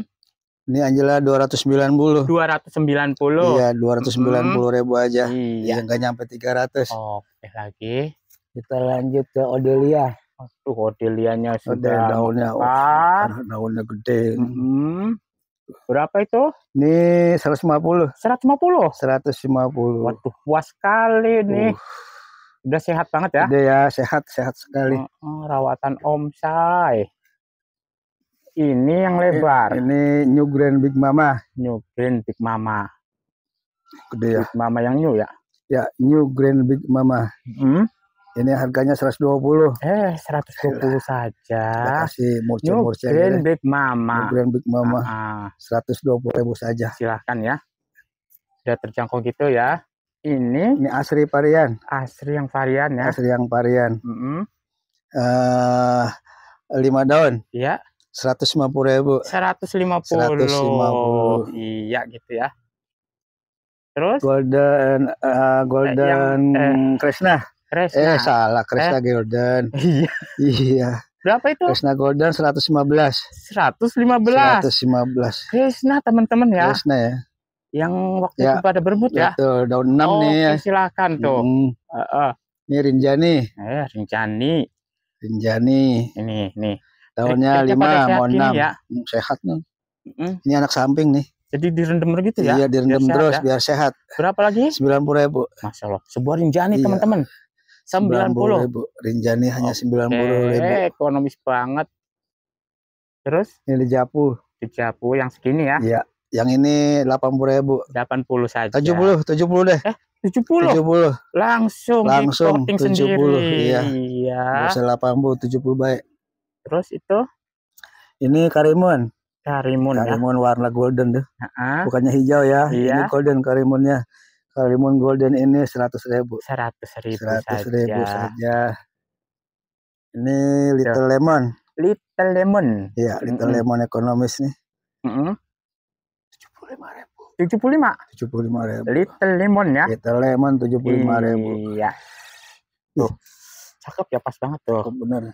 Ini Angela 290. 290. Iya, 290 hmm. ribu aja. Iya. Yang gak nyampe 300. Oke, lagi. Kita lanjut ke Odelia. Aduh, Odelianya sudah Odel, daunnya, besar. Oh, daunnya gede. Hmm. Berapa itu? Ini 150. 150. 150. Waduh, puas sekali nih. Uh. Udah sehat banget ya? Udah ya, sehat, sehat sekali. Uh, uh, rawatan Om Sai. Ini yang eh, lebar. Ini, New Grand Big Mama. New Grand Big Mama. Gede ya. Big Mama yang new ya? Ya, New Grand Big Mama. Hmm? Ini harganya 120. Eh, 120 saja. Kasih murci-murci. New Grand Big Mama. New Grand Big Mama. Ah, ah. seratus dua puluh ribu saja. Silahkan ya. Sudah terjangkau gitu ya. Ini ini asri varian. Asri yang varian ya. Asri yang varian. Mm -hmm. uh, lima daun. Iya seratus lima puluh ribu. seratus lima puluh Iya gitu ya. Terus? Golden uh, Golden eh, yang, eh, Krishna. Krishna. Eh salah Krishna eh. Golden. [laughs] Iya. iya. Berapa itu? Krishna Golden seratus lima belas seratus lima belas Krishna teman-teman ya. Krishna ya. Yang waktu ya. itu pada berebut ya. Betul, daun enam oh, nih ya. silakan tuh. Hmm. Uh, uh. Ini Rinjani. Eh, Rinjani. Rinjani. Ini, nih. Tahunnya lima mau enam. Ya. Hmm, sehat nih. Mm. Ini anak samping nih. Jadi direndam gitu ya? Iya direndam terus ya? biar sehat. Berapa lagi? Sembilan puluh ribu. Masya Allah. Sebuah rinjani iya. teman-teman. Sembilan puluh ribu. Rinjani hanya sembilan puluh ribu. Ekonomis banget. Terus? Ini di Japu. Di Japu yang segini ya? Iya. Yang ini delapan puluh ribu. Delapan puluh saja. Tujuh puluh, tujuh puluh deh. Eh, tujuh puluh. Tujuh puluh. Langsung. Langsung. Tujuh puluh. Iya. Iya. 80 70 puluh, tujuh puluh baik. Terus itu ini karimun. Karimun. Ya? Karimun ya? warna golden deh uh Bukannya hijau ya. Iya. Ini golden karimunnya. Karimun golden ini seratus ribu. Seratus ribu. Seratus ribu saja. Ini little Tuh. lemon. Little lemon. Iya, little mm-hmm. lemon ekonomis nih. Tujuh puluh lima ribu. Tujuh puluh lima. ribu. Little lemon ya. Little lemon tujuh puluh lima ribu. Iya. Tuh. Cakep ya pas banget tuh. Bener.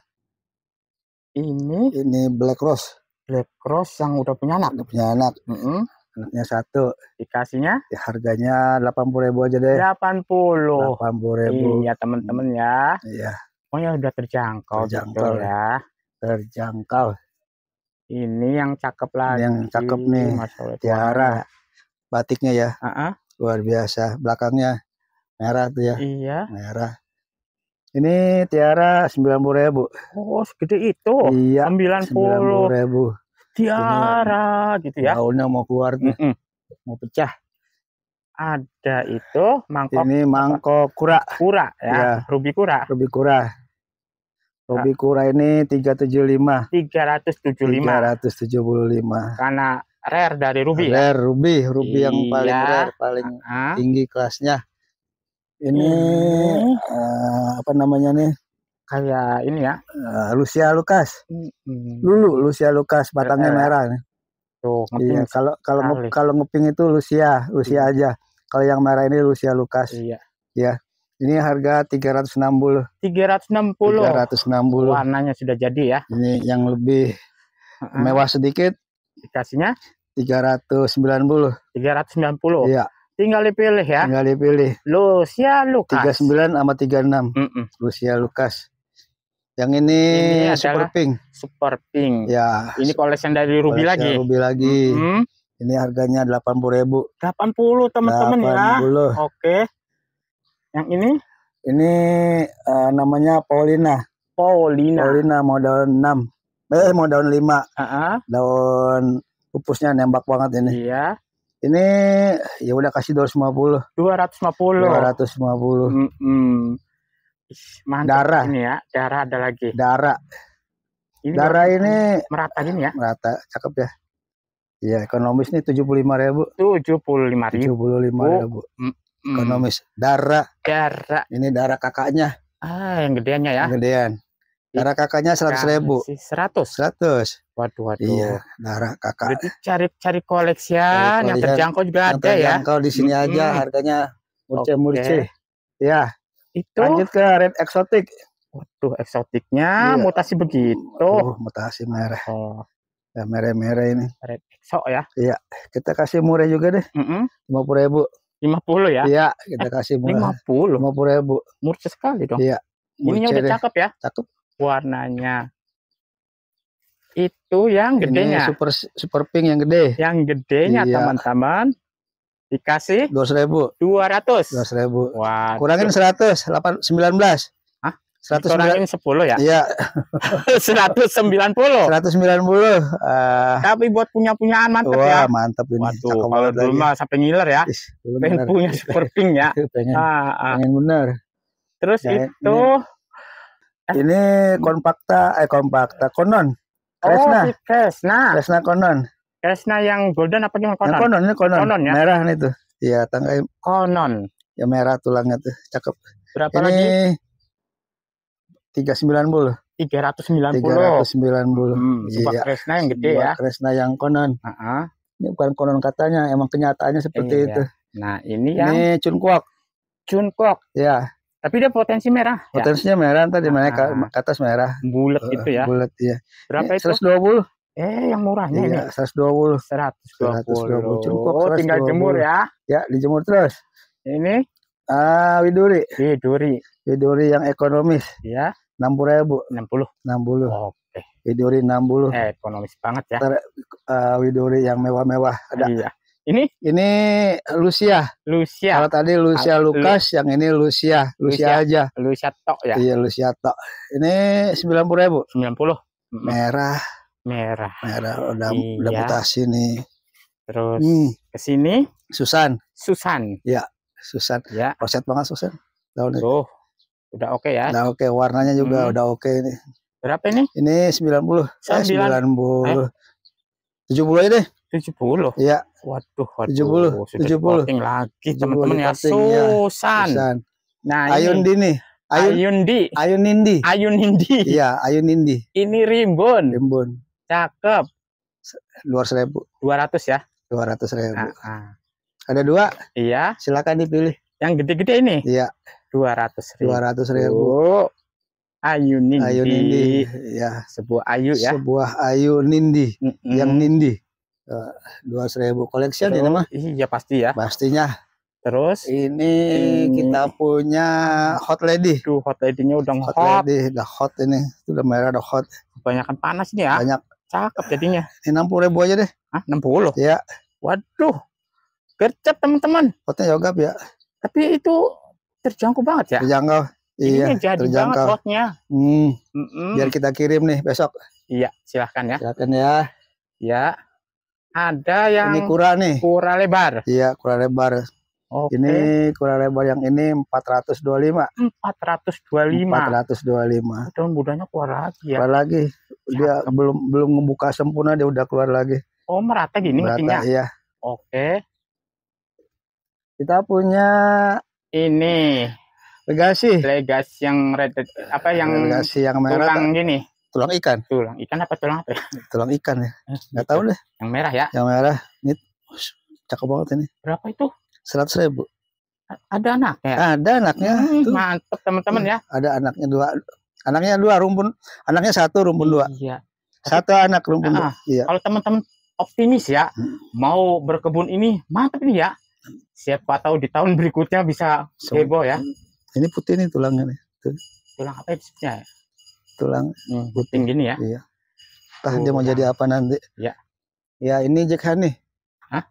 Ini ini Black Rose. Black Rose yang udah punya anak. Udah punya anak. Mm -hmm. Anaknya satu. Dikasihnya? Ya, harganya delapan puluh ribu aja deh. Delapan puluh. Delapan puluh ribu. Iya teman-teman ya. Iya. Oh ya udah terjangkau. Terjangkau gitu, ya. Terjangkau. Ini yang cakep lagi. yang cakep nih. Tiara. Batiknya ya. Uh -uh. Luar biasa. Belakangnya merah tuh ya. Iya. Merah. Ini Tiara sembilan puluh ribu. Oh, segede itu. Iya. Sembilan puluh ribu. Tiara, ini, gitu ya. Daunnya mau keluar mm -mm. mau pecah. Ada itu mangkok. Ini mangkok kura. Kura ya. ya. Rubi kura. Rubi kura. Rubi kura ini tiga tujuh lima. Tiga ratus tujuh lima. Tiga ratus tujuh puluh lima. Karena rare dari rubi ya? Rare ya? rubi, rubi, iya. yang paling iya. rare, paling uh -huh. tinggi kelasnya ini hmm. uh, apa namanya nih kayak ini ya uh, Lucia Lukas hmm. Lulu Lucia Lukas batangnya eh, merah nih tuh iya, kalau kalau nge, kalau ngeping itu Lucia Lucia hmm. aja kalau yang merah ini Lucia Lukas iya ya ini harga tiga Tiga Tiga ratus ratus enam enam puluh. puluh. ratus enam puluh. warnanya sudah jadi ya ini yang lebih mewah sedikit dikasihnya Tiga Tiga ratus ratus sembilan puluh. 390 puluh. iya Tinggal dipilih ya. Tinggal dipilih. Lucia Lukas. 39 sama 36. Mm -mm. Lucia Lukas. Yang ini, ini Super Pink. Super Pink. Ya. Ini collection dari Ruby collection lagi. Ruby lagi. Mm -hmm. Ini harganya 80.000. 80 teman-teman ya. 80. Oke. Yang ini? Ini uh, namanya Paulina. Paulina. Paulina mau daun 6. Eh mau daun 5. Uh -huh. Daun pupusnya nembak banget ini. Iya. Yeah ini ya udah kasih 250. 250. 250. Mm -mm. Mantap darah ini ya, darah ada lagi. Darah. Ini darah ini merata gini ya. Merata, cakep ya. Iya, ekonomis nih 75 ribu. 75 ribu. 75 ribu. Mm -mm. Ekonomis. Darah. Darah. Ini darah kakaknya. Ah, yang gedeannya ya. Yang gedean. Iya. Darah kakaknya seratus ribu. Seratus. Seratus. Waduh, waduh. Iya, darah kakak. Berarti cari cari koleksian, cari koleksian yang terjangkau juga yang ada terjangkau ya. Terjangkau di sini hmm. aja harganya murce-murce. Okay. Ya. Itu. Lanjut ke red eksotik. Waduh, eksotiknya iya. mutasi begitu. Uh, mutasi merah. Oh. Ya, merah-merah ini. Red exo ya. Iya, kita kasih murah juga deh. Lima mm -mm. puluh ribu. Lima puluh ya? Iya, kita kasih murah. Lima puluh. Lima puluh ribu. Murce sekali dong. Iya. Murce udah cakep ya? Cakep warnanya. Itu yang ini gedenya. super super pink yang gede. Yang gedenya iya. teman-teman. Iya. Dikasih dua ribu. Dua ratus. Dua ribu. Wah. Kurangin seratus. Delapan sembilan belas. Seratus kurangin sepuluh ya? Iya. [laughs] Seratus sembilan puluh. Seratus sembilan puluh. Ah. Tapi buat punya punyaan mantep Wah, ya. Mantep ini. Waduh, kalau dulu mah sampai ngiler ya. Is, pengen bener. punya super pink ya. [laughs] pengen, ah, ah. pengen bener. Terus Jaya, nah, itu ini Ah. Ini kompakta eh kompakta konon. Oh, Kresna. Oh, si Kresna. Kresna konon. Kresna yang golden apa yang konon? Yang konon ini konon. konon ya? Merah nih tuh. Iya, tangkai konon. Ya merah tulangnya tuh, cakep. Berapa ini lagi? 390. 390. 390. Hmm, Subak iya. Kresna yang gede sebuah ya. Kresna yang konon. Uh -huh. Ini bukan konon katanya, emang kenyataannya seperti iya. itu. Nah, ini yang Ini cunkuak. Cunkuak. Ya. Tapi dia potensi merah. Ya? Potensinya ya? merah tadi mana ah. ke atas merah. Bulat uh, gitu ya. Bulat ya. Berapa eh, itu? 120. Eh, yang murahnya iya, ini. 120. 120. 120. Cukup oh, 120. tinggal jemur ya. Ya, dijemur terus. Ini ah uh, widuri. Widuri. Widuri yang ekonomis. Iya. 60 ribu. 60. 60. Oke. Okay. Widuri 60. Eh, ekonomis banget ya. Ter, uh, eh, widuri yang mewah-mewah ada. Iya. Ini? Ini Lucia. Lucia. Kalau tadi Lucia Al Lukas, Lu yang ini Lucia. Lucia, Lucia aja. Lucia Tok ya? Iya, Lucia Tok. Ini sembilan puluh ribu? Sembilan puluh. Merah. Merah. Merah, udah, iya. udah mutasi nih. Terus hmm. ke sini? Susan. Susan. Ya, Susan. Ya. Roset banget Susan. Tahun ini. Tuh, udah oke okay ya? Udah oke, okay. warnanya juga hmm. udah oke okay ini. Berapa ini? Ini 90. puluh. Eh, 90. Eh. 70 aja deh. 70. Iya. Waduh, waduh. 70. Sudah 70. lagi teman-teman ya. Iya. Susan. Susan. Nah, Ayun Dini. Ayun, Ayun Di. Ayun nindi, Ayun nindi, Iya, Ayun nindi. Ini Rimbun. Rimbun. Cakep. Luar seribu. 200 ya. 200 ribu. Nah, nah. Ada dua? Iya. Silakan dipilih. Yang gede-gede ini? Iya. 200 ribu. 200 ribu. Ayu Nindi. Ayu Nindi. Ya. Sebuah ayu ya. Sebuah ayu Nindi. Mm -mm. Yang Nindi dua seribu collection ini mah iya pasti ya pastinya Terus ini, ini kita punya hot lady. Tuh hot lady-nya udah hot. Hot lady udah hot ini. Udah merah udah hot. kan panas ini ya. Banyak. Cakep jadinya. Ini puluh ribu aja deh. Ah, puluh ya Waduh. Gercep teman-teman. Hotnya yoga ya. Tapi itu terjangkau banget ya. Terjangkau. Iya, jadi terjangkau. banget hotnya. Hmm. Mm -mm. Biar kita kirim nih besok. Iya, silahkan ya. Silahkan ya. Ya. Ada yang ini kura nih. Kura lebar. Iya, kura lebar. Okay. Ini kura lebar yang ini 425. 425. 425. tahun budanya keluar lagi ya. Keluar lagi. Dia belum belum membuka sempurna dia udah keluar lagi. Oh, merata gini merata, ya iya. Oke. Kita punya ini legasi legasi yang red apa yang legasi yang merah. Tulang gini tulang ikan tulang ikan apa tulang apa [laughs] tulang ikan ya eh, gitu. nggak tahu deh yang merah ya yang merah ini cakep banget ini berapa itu seratus ribu ada anaknya ada anaknya hmm, mantep teman-teman iya, ya ada anaknya dua anaknya dua rumpun anaknya satu rumpun dua iya satu anak rumpun nah, dua ah, ah. iya kalau teman-teman optimis ya hmm. mau berkebun ini mantep nih ya siapa tahu di tahun berikutnya bisa heboh ya ini putih nih tulangnya nih tulang apa ya tulang hmm, putih gini ya. Iya. Entah uh, dia mau jadi apa nanti. Ya. Ya ini Jack Henny. Hah?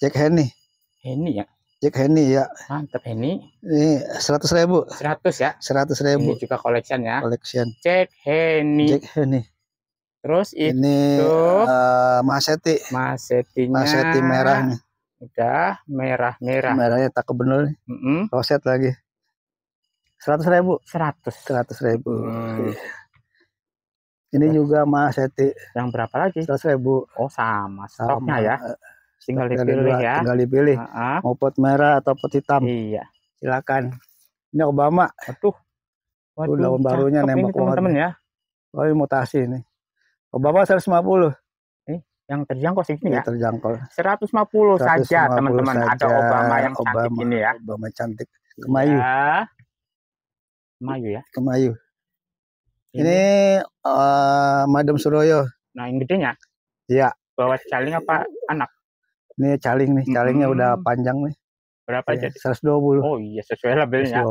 Jack Henny. Henny ya. Jack Henny ya. Mantap Henny. Ini seratus ribu. Seratus ya. Seratus ribu. Ini juga collection ya. Collection. Jack Henny. Jack Henny. Terus itu. Ini uh, eh, maseti. Masetinya. Maseti merah nih. Udah merah merah. Merahnya tak kebenar. Mm -hmm. Roset lagi seratus ribu seratus seratus ribu hmm. ini juga mas Seti yang berapa lagi seratus ribu oh sama stoknya sama. ya eh, tinggal Stok dipilih ya tinggal dipilih uh -huh. mau pot merah atau pot hitam iya silakan ini Obama Aduh. Waduh, Waduh daun barunya nembak ini, teman-teman ya oh ini mutasi ini Obama 150 eh, yang terjangkau sih ini ya, ya. Terjangkau. 150, 150 saja teman-teman. Ada Obama yang Obama, cantik ini ya. Obama cantik. Kemayu. Ya Kemayu ya? Kemayu. Ini, ini uh, Madam Suroyo. Nah, yang gedenya? Iya. Bawa caling apa anak? Ini caling nih, calingnya hmm. udah panjang nih. Berapa ya, jadi? 120. Oh iya, sesuai labelnya.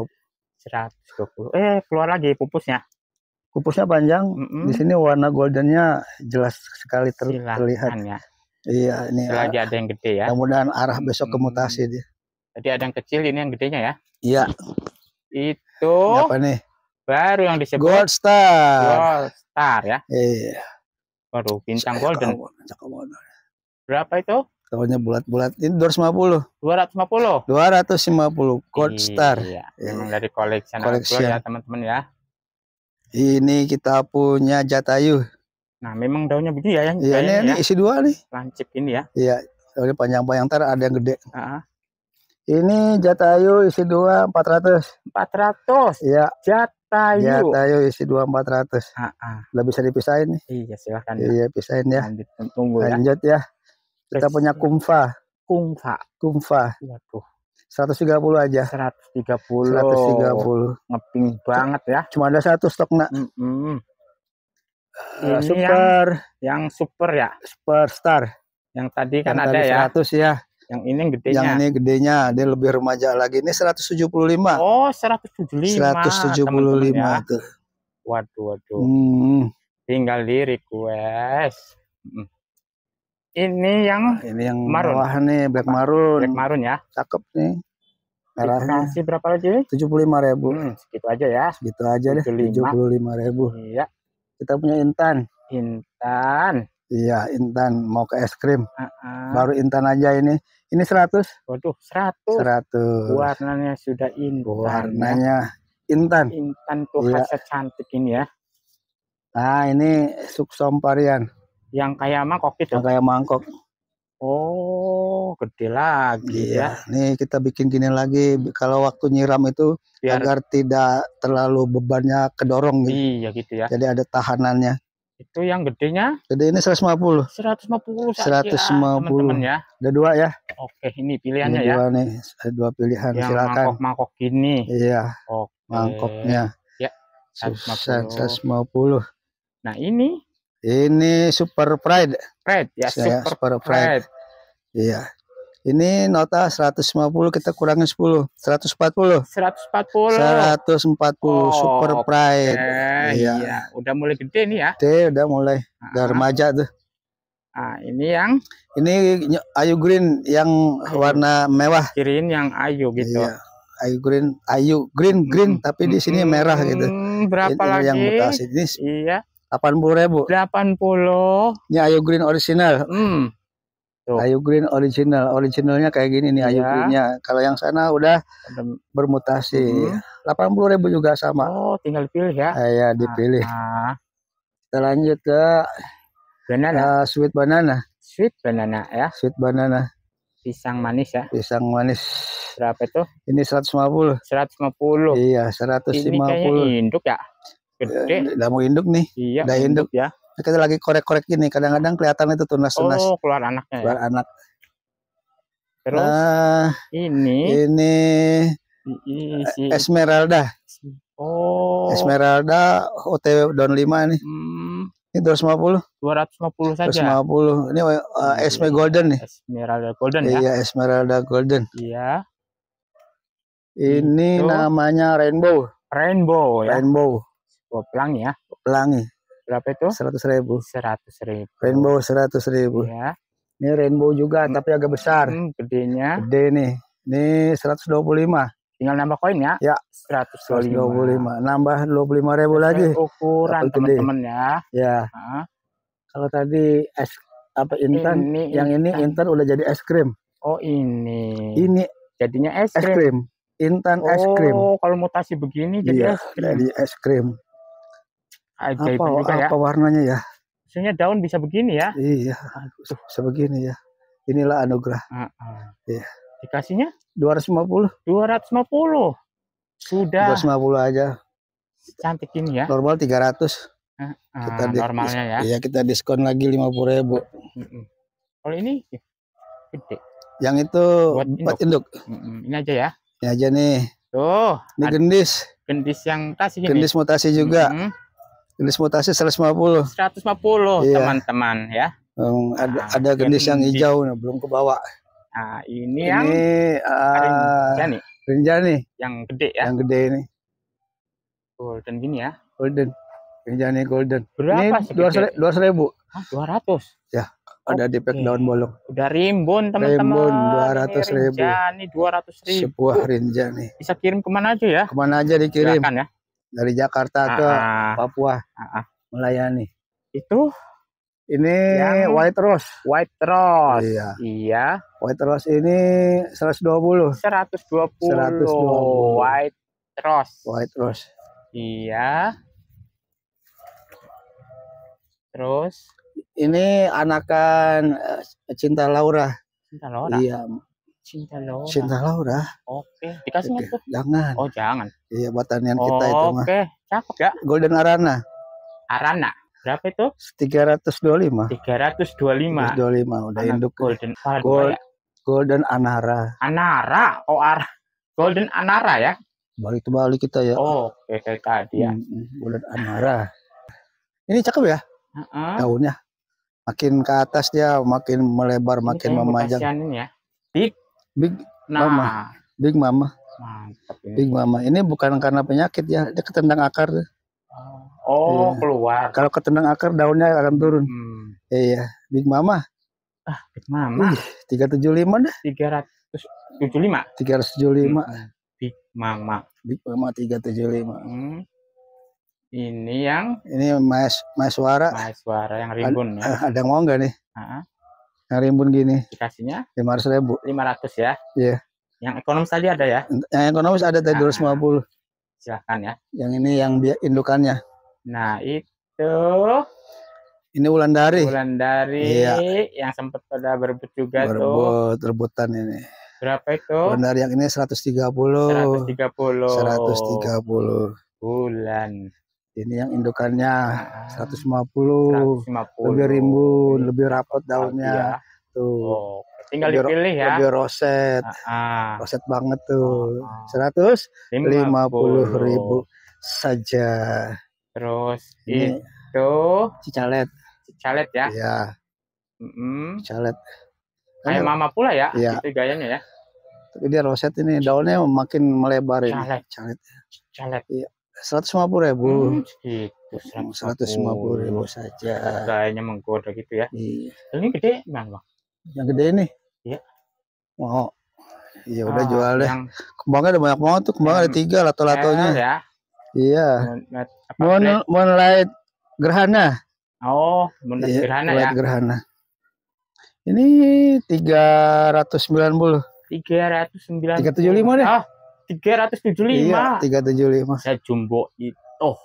120. puluh. Eh, keluar lagi pupusnya. Pupusnya panjang. Mm -hmm. Di sini warna goldennya jelas sekali ter Silahkan, terlihat. Ya. Iya, ini. Eh, lagi ada yang gede ya. Kemudian arah besok ke mutasi dia. Jadi ada yang kecil, ini yang gedenya ya? Iya. Itu itu Apa nih? Baru yang disebut. Gold Star. Gold Star ya. Iya. baru bintang Saya golden. Berapa itu? Tahunnya bulat-bulat ini 250. 250. 250 Gold iya, Star. Iya. Memang iya. dari collection, collection. ya teman-teman ya. Ini kita punya Jatayu. Nah, memang daunnya begini ya yang Iya, ini, ya. isi dua nih. Lancip ini ya. Iya, daunnya panjang-panjang ntar ada yang gede. Uh -huh. Ini Jatayu isi 2 400. 400. Iya. Jatayu. Jatayu isi 2 400. Heeh. Ah, ah. bisa dipisahin nih. Iya, silakan. Ya. Iya, pisahin ya. Lanjut tunggu ya. Lanjut ya. Kita Terus, punya kumfa. Kumfa. Kumfa. Waduh. 130 aja. 130. 130. Ngeping banget ya. Cuma ada satu stok nak. Mm -hmm. Uh, super yang, yang super ya. Superstar. Yang tadi kan yang ada tadi ya. 100 ya. Yang ini yang gedenya. Yang ini gedenya, dia lebih remaja lagi. Ini 175. Oh, 175. 175 teman -teman ya. tuh. Waduh, waduh. Hmm. Tinggal di request. Hmm. Ini yang nah, ini yang marun. nih, black marun. Black marun ya. Cakep nih. Merahnya. Dikasih berapa lagi? 75 ribu. Hmm, segitu aja ya. Segitu aja deh. 75 ribu. Iya. Kita punya intan. Intan. Iya, Intan mau ke es krim. Uh -uh. Baru Intan aja ini. Ini 100. Waduh, 100. 100. Warnanya sudah Intan. Ya. Warnanya Intan. Intan tuh iya. khasnya cantik ini ya. Nah, ini suksom varian. Yang kayak mangkok itu. Yang kayak mangkok. Oh, gede lagi iya. ya. Nih kita bikin gini lagi kalau waktu nyiram itu Biar... agar tidak terlalu bebannya kedorong gitu. Iya gitu ya. Jadi ada tahanannya. Itu yang gedenya? Gede ini 150. 150 saja. 150. Teman-teman ya. Ada dua ya. Oke, ini pilihannya ini ya. dua ya. nih, ada dua pilihan. Yang silakan. Mangkok-mangkok gini. Iya. Oke. Mangkoknya. Ya. 150. 150. Nah, ini ini Super Pride. Pride ya, Saya, Super, Super Pride. Pride. Iya. Ini nota 150 kita kurangin 10. 140. 140. 140 oh, super pride. Okay. Iya. iya. Udah mulai gede nih ya. Gede udah mulai. Aha. Udah remaja tuh. Nah, ini yang ini ayu green yang ayu. warna mewah. Green yang ayu gitu. Iya. Ayu green, ayu green green hmm. tapi di sini hmm. merah gitu. Hmm, berapa ini lagi? Yang mutasi ini. Iya. 80.000. 80. Ini ayu green original. Hmm Tuh. Ayu Green original, originalnya kayak gini nih ya. Ayu iya. Greennya. Kalau yang sana udah bermutasi. Mm-hmm. Delapan hmm. puluh ribu juga sama. Oh, tinggal pilih ya. Iya ya dipilih. Nah. Kita lanjut ke banana. Uh, sweet banana. Sweet banana ya. Sweet banana. Pisang manis ya. Pisang manis. Berapa itu? Ini 150. 150. Iya, 150. Ini kayaknya induk ya. Gede. Eh, udah mau induk nih. Iya, udah induk, induk ya kita lagi korek-korek gini kadang-kadang kelihatan itu tunas-tunas oh keluar anaknya ya? keluar anak terus nah, ini ini si. Esmeralda oh Esmeralda OTW down 5 nih hmm. ini 250 250 saja 250 ini uh, Esme Golden nih Esmeralda Golden iya, ya iya Esmeralda Golden iya ini itu. namanya Rainbow Rainbow ya Rainbow pelangi ya pelangi berapa itu? Seratus ribu. Seratus ribu. Rainbow seratus ribu. Ya. Ini rainbow juga, hmm. tapi agak besar. Hmm, gedenya. Gede nih. Ini lima. Tinggal nambah koin ya? Ya. seratus dua puluh lima. Nambah dua puluh lima ribu lagi. Ukuran teman-teman ya. Ya. Nah. Kalau tadi es apa intan, ini, yang ini intan udah jadi es krim. Oh ini. Ini jadinya es krim. Es krim. Intan es krim. Oh, kalau mutasi begini jadi iya, es krim. Jadi es krim. Ajaib apa, juga ya. apa ya. warnanya ya? Maksudnya daun bisa begini ya? Iya, Aduh. bisa begini ya. Inilah anugerah. Uh -uh. Dua Dikasihnya? 250. 250. Sudah. 250 aja. Cantik ini ya. Normal 300. Uh, uh, kita normalnya ya. Iya, kita diskon lagi puluh ribu. Uh, uh. Kalau ini gede. Yang itu buat induk. induk. Uh, uh. Ini aja ya. Ini aja nih. Tuh. Ini gendis. Gendis yang mutasi. Gendis mutasi juga. Uh, uh. Jenis mutasi 150. 150 iya. teman-teman iya. ya. Um, ada nah, ada jenis yang hijau nah, belum kebawa Nah, ini, ini yang uh, ah, Rinjani. Rinjani. Yang gede ya. Yang gede ini. Golden gini ya. Golden. Rinjani golden. Berapa ini dua 200 ribu. Dua ratus. Ya. Ada okay. pack daun bolong. Udah rimbun teman-teman. Rimbun dua ratus ribu. Rinjani dua ribu. Sebuah rinjani. Bisa kirim kemana aja ya? Kemana aja dikirim. Silakan ya dari Jakarta ke ah, ah. Papua ah, melayani. Itu ini White Rose. White Rose. Iya. iya. White Rose ini 120. 120. 120. White Rose. White Rose. Iya. Terus ini anakan eh, cinta Laura. Cinta Laura. Iya, Cinta Laura. Cinta Laura. Oke, dikasih nggak tuh? Jangan. Oh, jangan. Iya, buat tanian oh, kita itu mah. Oke, cakep ya. Golden Arana. Arana. Berapa itu? 325. 325. lima. udah Anak induk. Golden Arana. Gold, ya? Golden Anara. Anara. Oh, Ar Golden Anara ya. Balik balik kita ya. Oh, oke kayak tadi ya. Golden Anara. Ini cakep ya? Uh -uh. Daunnya. Makin ke atas dia makin melebar, makin ini Ya. Big Big nah. Mama. Big Mama. Mantap ya. Big Mama. Ini bukan karena penyakit ya, dia ketendang akar. Oh, oh, iya. keluar. Kalau ketendang akar daunnya akan turun. Hmm. Iya, Big Mama. Ah, Big Mama. Tiga tujuh lima dah. Tiga ratus tujuh lima. Tiga ratus tujuh lima. Hmm, Big Mama. Big Mama tiga tujuh lima. Hmm. Ini yang. Ini Mas Mas Suara. Mas Suara yang rimbun ya. Ada [laughs] mau nggak nih? Heeh. Yang rimbun gini. Dikasihnya? Lima ratus ribu. Lima ratus ya? Iya. Yang ekonomis tadi ada ya? Yang ekonomis ada tadi nah, dua ratus puluh. Silahkan ya. Yang ini yang indukannya. Nah itu. Ini Wulandari. Wulandari iya. yang sempat pada berebut juga berebut, rebutan ini. Berapa itu? Wulandari yang ini seratus Seratus tiga tiga puluh. puluh. Seratus tiga puluh. Bulan ini yang indukannya 150, ah. 150. lebih rimbun, okay. lebih rapot daunnya. Ya. Tuh. Oh, tinggal lebih, dipilih ya. Lebih roset. -huh. Ah, ah. Roset banget tuh. lima puluh ribu saja. Terus ini itu cicalet. Cicalet ya. Iya. Mm -hmm. Cicalet. Kayak mama pula ya, ya. itu gayanya ya. Tapi dia roset ini daunnya makin melebar ini. cicalet ya. Iya. 150 ribu. Hmm, gitu, 150, ribu saja. Kayaknya menggoda gitu ya. Iya. Ini gede bang, Bang? Yang gede ini? Iya. Mau. Iya udah ah, jual deh. Yang... Kembangnya ada banyak banget tuh. Kembang ada tiga lato-latonya. ya. Iya. mau eh, light gerhana. Oh, moonlight iya, gerhana moonlight ya. gerhana. Ini 390. 390. 375 deh. oh. Iya, tiga tujuh puluh 375. Iya, lima Saya jumbo itu. Oh,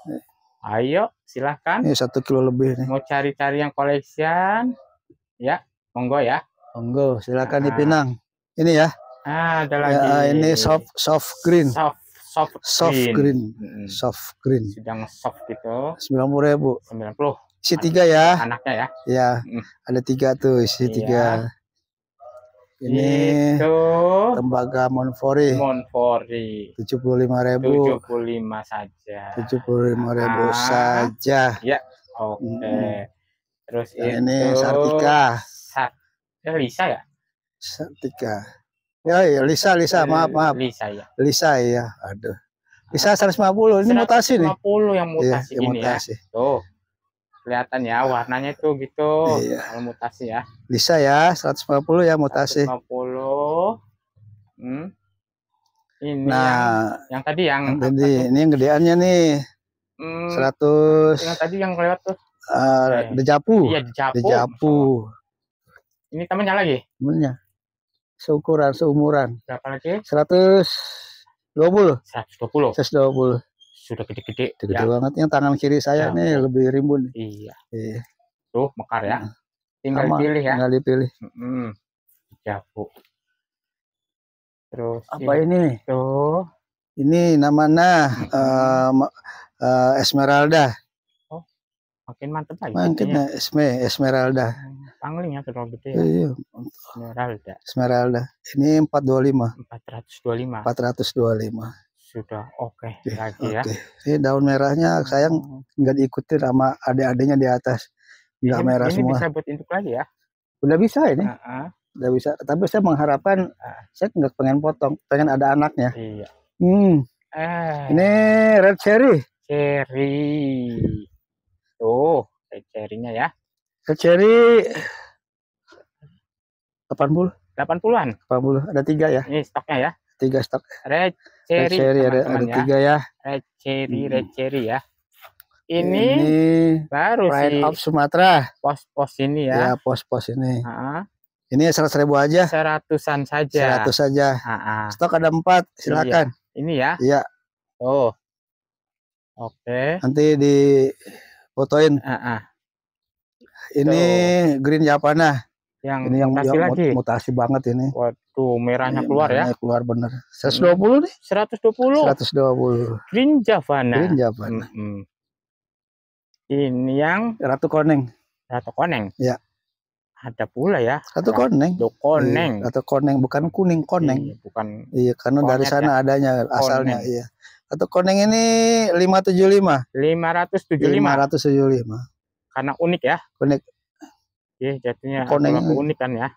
ayo silahkan. Ini satu kilo lebih nih. Mau cari-cari yang collection. ya, monggo ya. Monggo, silahkan nah. dipinang. Ini ya. Ah, ada ya, lagi. Ya, ini soft soft green. Soft soft soft green. Soft green. Sedang soft gitu. Sembilan puluh ribu. Sembilan puluh. Si tiga ya. Anaknya ya. Ya, hmm. ada tiga tuh, si iya. tiga. Ini gitu. tembaga Monfori. Monfori. Tujuh puluh lima ribu. Tujuh puluh lima saja. Tujuh puluh lima ribu ah, saja. Ya, oke. Okay. Hmm. Terus nah, itu ini Sartika. Sat ya, eh, Lisa ya? Sartika. Ya, ya Lisa, Lisa, eh, maaf, maaf. Lisa ya. Lisa ya, aduh. Lisa puluh. ini mutasi nih. puluh yang mutasi iya, ya, ini mutasi. ya. Tuh kelihatan ya warnanya itu gitu iya. kalau mutasi ya bisa ya 150 ya mutasi 150 hmm. ini nah yang, yang tadi yang tadi ini yang gedeannya nih hmm, 100 yang tadi yang lewat tuh uh, ah, okay. dejapu iya dejapu, dejapu. Oh. ini temennya lagi temennya seukuran seumuran berapa lagi 100 20 120 120 sudah gede-gede. Gede, -gede, ya. banget. Yang tangan kiri saya ya. nih lebih rimbun. Iya. iya. Tuh mekar ya. Nah. Tinggal Sama, dipilih ya. Tinggal dipilih. Mm -hmm. bu. Terus apa ini? ini? Tuh. Ini namanya uh, uh, Esmeralda. Oh, makin mantep lagi. Makin ya. Esme, Esmeralda. Hmm, Pangling ya terlalu gede. Gitu ya. Iya. Esmeralda. Esmeralda. Ini 425. 425. 425 sudah oke okay [laughs] okay. lagi ya. okay. Ini daun merahnya sayang hmm, hmm. nggak diikuti sama adik-adiknya di atas. Nggak merah ini semua. bisa buat induk lagi ya? Udah bisa ini. Uh -huh. Udah bisa. Tapi saya mengharapkan uh saya nggak pengen potong, pengen ada anaknya. Iya. Hmm. Eh. Ini red cherry. Cherry. Tuh, red cherry-nya ya. Red cherry 80. 80-an. 80. Ada tiga ya. Ini stoknya ya. Tiga stok. Red Cherry, red cherry teman -teman ada, ada ya. tiga ya. Red cherry, hmm. red cherry ya. Ini, ini baru Pride sih. of Sumatera. Pos-pos ini ya. Ya, pos-pos ini. Uh Ini seratus ribu aja. Seratusan saja. Seratus saja. Uh -huh. Stok ada empat, silakan. Ya. Ini ya. Iya. Oh. Oke. Okay. Nanti di fotoin. Uh -huh. Ini Tuh. green japana yang ini yang, mutasi yang lagi. mutasi banget ini. Waduh, merahnya ini iya, keluar ya. merahnya ya. keluar bener. 120 hmm. nih. 120. 120. Green Javana. Green Javana. Mm -hmm. Ini yang Ratu Koneng. Ratu Koneng. Ya. Ada pula ya. Ratu Koneng. Ratu Koneng. Iya, Ratu Koneng bukan kuning koneng. Iya, bukan. Iya, karena dari sana ya. adanya asalnya, koneng. iya. Ratu Koneng ini 575. 575. 575. Karena unik ya. Unik Oke, jadinya koneng unik kan ya.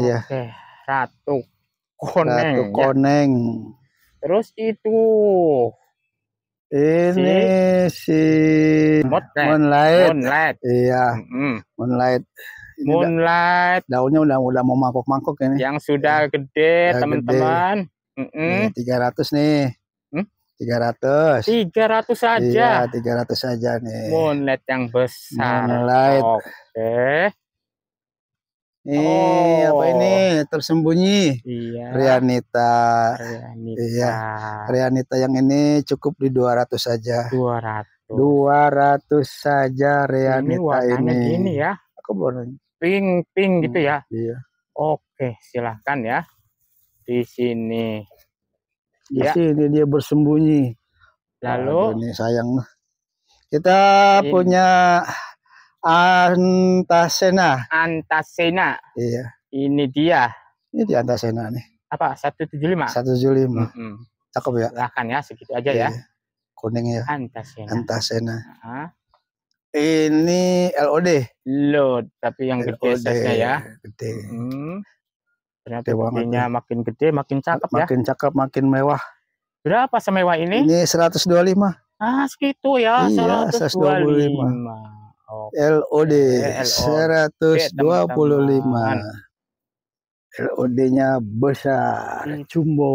Iya. Oke, ratu koneng. Ratu ya. koneng. Ya. Terus itu ini si, si Moonlight. Moonlight. Moonlight. Iya. Moonlight. Moonlight. daunnya udah udah mau mangkok-mangkok ini. Yang sudah iya. gede, teman-teman. Tiga -teman. ratus mm 300 nih. Tiga ratus. Tiga ratus saja. Iya, tiga ratus saja nih. Moonlight yang besar. Moonlight. Oke. Nih, oh. apa ini? Tersembunyi. Iya. Rianita. Rianita. Iya. Rianita yang ini cukup di dua ratus saja. Dua ratus. Dua ratus saja Rianita ini. ini. ya. Aku baru pink pink gitu hmm, ya. Iya. Oke, silahkan ya. Di sini. Di ya. sini dia bersembunyi. Lalu Aduh, ini sayang. Kita ini. punya Antasena. Antasena. Iya. Ini dia. Ini di Antasena nih. Apa? 175. 175. Mm -hmm. Cakep ya? Silahkan ya, segitu aja ya. iya. ya. Kuning ya. Antasena. Antasena. Uh -huh. Ini LOD. LOD, tapi yang LOD. gede ya. Gede. Mm -hmm. Ternyata Oke ya. makin gede, makin cakep makin ya. Makin cakep, makin mewah. Berapa semewah ini? Ini 125. Ah, segitu ya. Iya, 125. 125. Okay. LOD, LOD 125. LOD-nya besar, Itu. jumbo.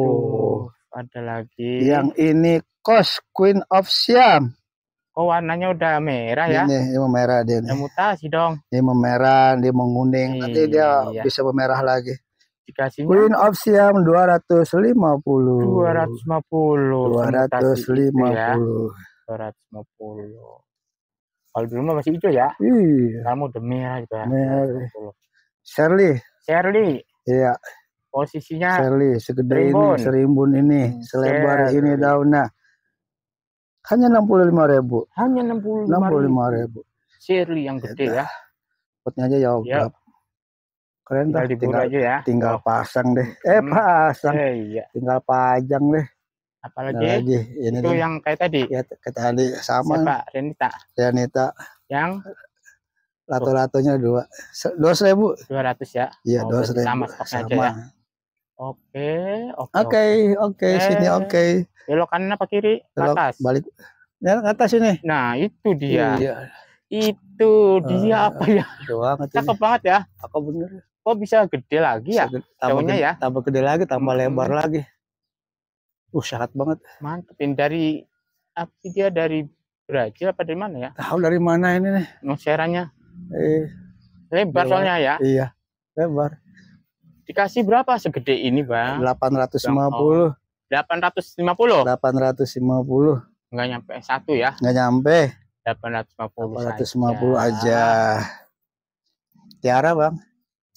Ada lagi. Yang ini Kos Queen of Siam. Oh warnanya udah merah ya? Ini, ini merah dia. Ini mutasi dong. Ini memerah, dia menguning. Nanti dia iya. bisa memerah lagi dikasihnya Queen of Siam 250 250 250 ya. 250 kalau dulu masih hijau ya iya kamu demi gitu ya Shirley Shirley iya posisinya Shirley segede serimbun. ini serimbun hmm, ini selebar Shirley. ini daunnya hanya enam puluh lima ribu hanya enam puluh lima ribu Shirley yang gede ya, ya. potnya aja ya, ya keren dah tinggal, aja ya. tinggal oh. pasang deh hmm. eh pasang eh, iya. tinggal pajang deh apalagi nah, lagi. ini itu nih. yang kayak tadi ya kayak tadi sama Siapa? Renita Renita yang lato-latonya dua dua ribu dua ratus ya iya oh, dua ribu sama sama. Ya. oke oke oke eh, sini oke okay. belok kanan apa kiri belok, atas balik ya atas sini. nah itu dia iya. itu dia uh, apa ya doang cakep banget ya aku bener kok bisa gede lagi ya? tambahnya ya. Tambah gede lagi, tambah hmm. lebar lagi. Uh, sangat banget. Mantepin dari apa dia dari Brazil apa dari mana ya? Tahu dari mana ini nih? Nuseranya. Oh, eh, lebar, iya. soalnya ya. Iya, lebar. Dikasih berapa segede ini, Bang? 850. Oh, 850. 850. Enggak nyampe satu ya? Enggak nyampe. 850. 850 aja. aja. Tiara, Bang.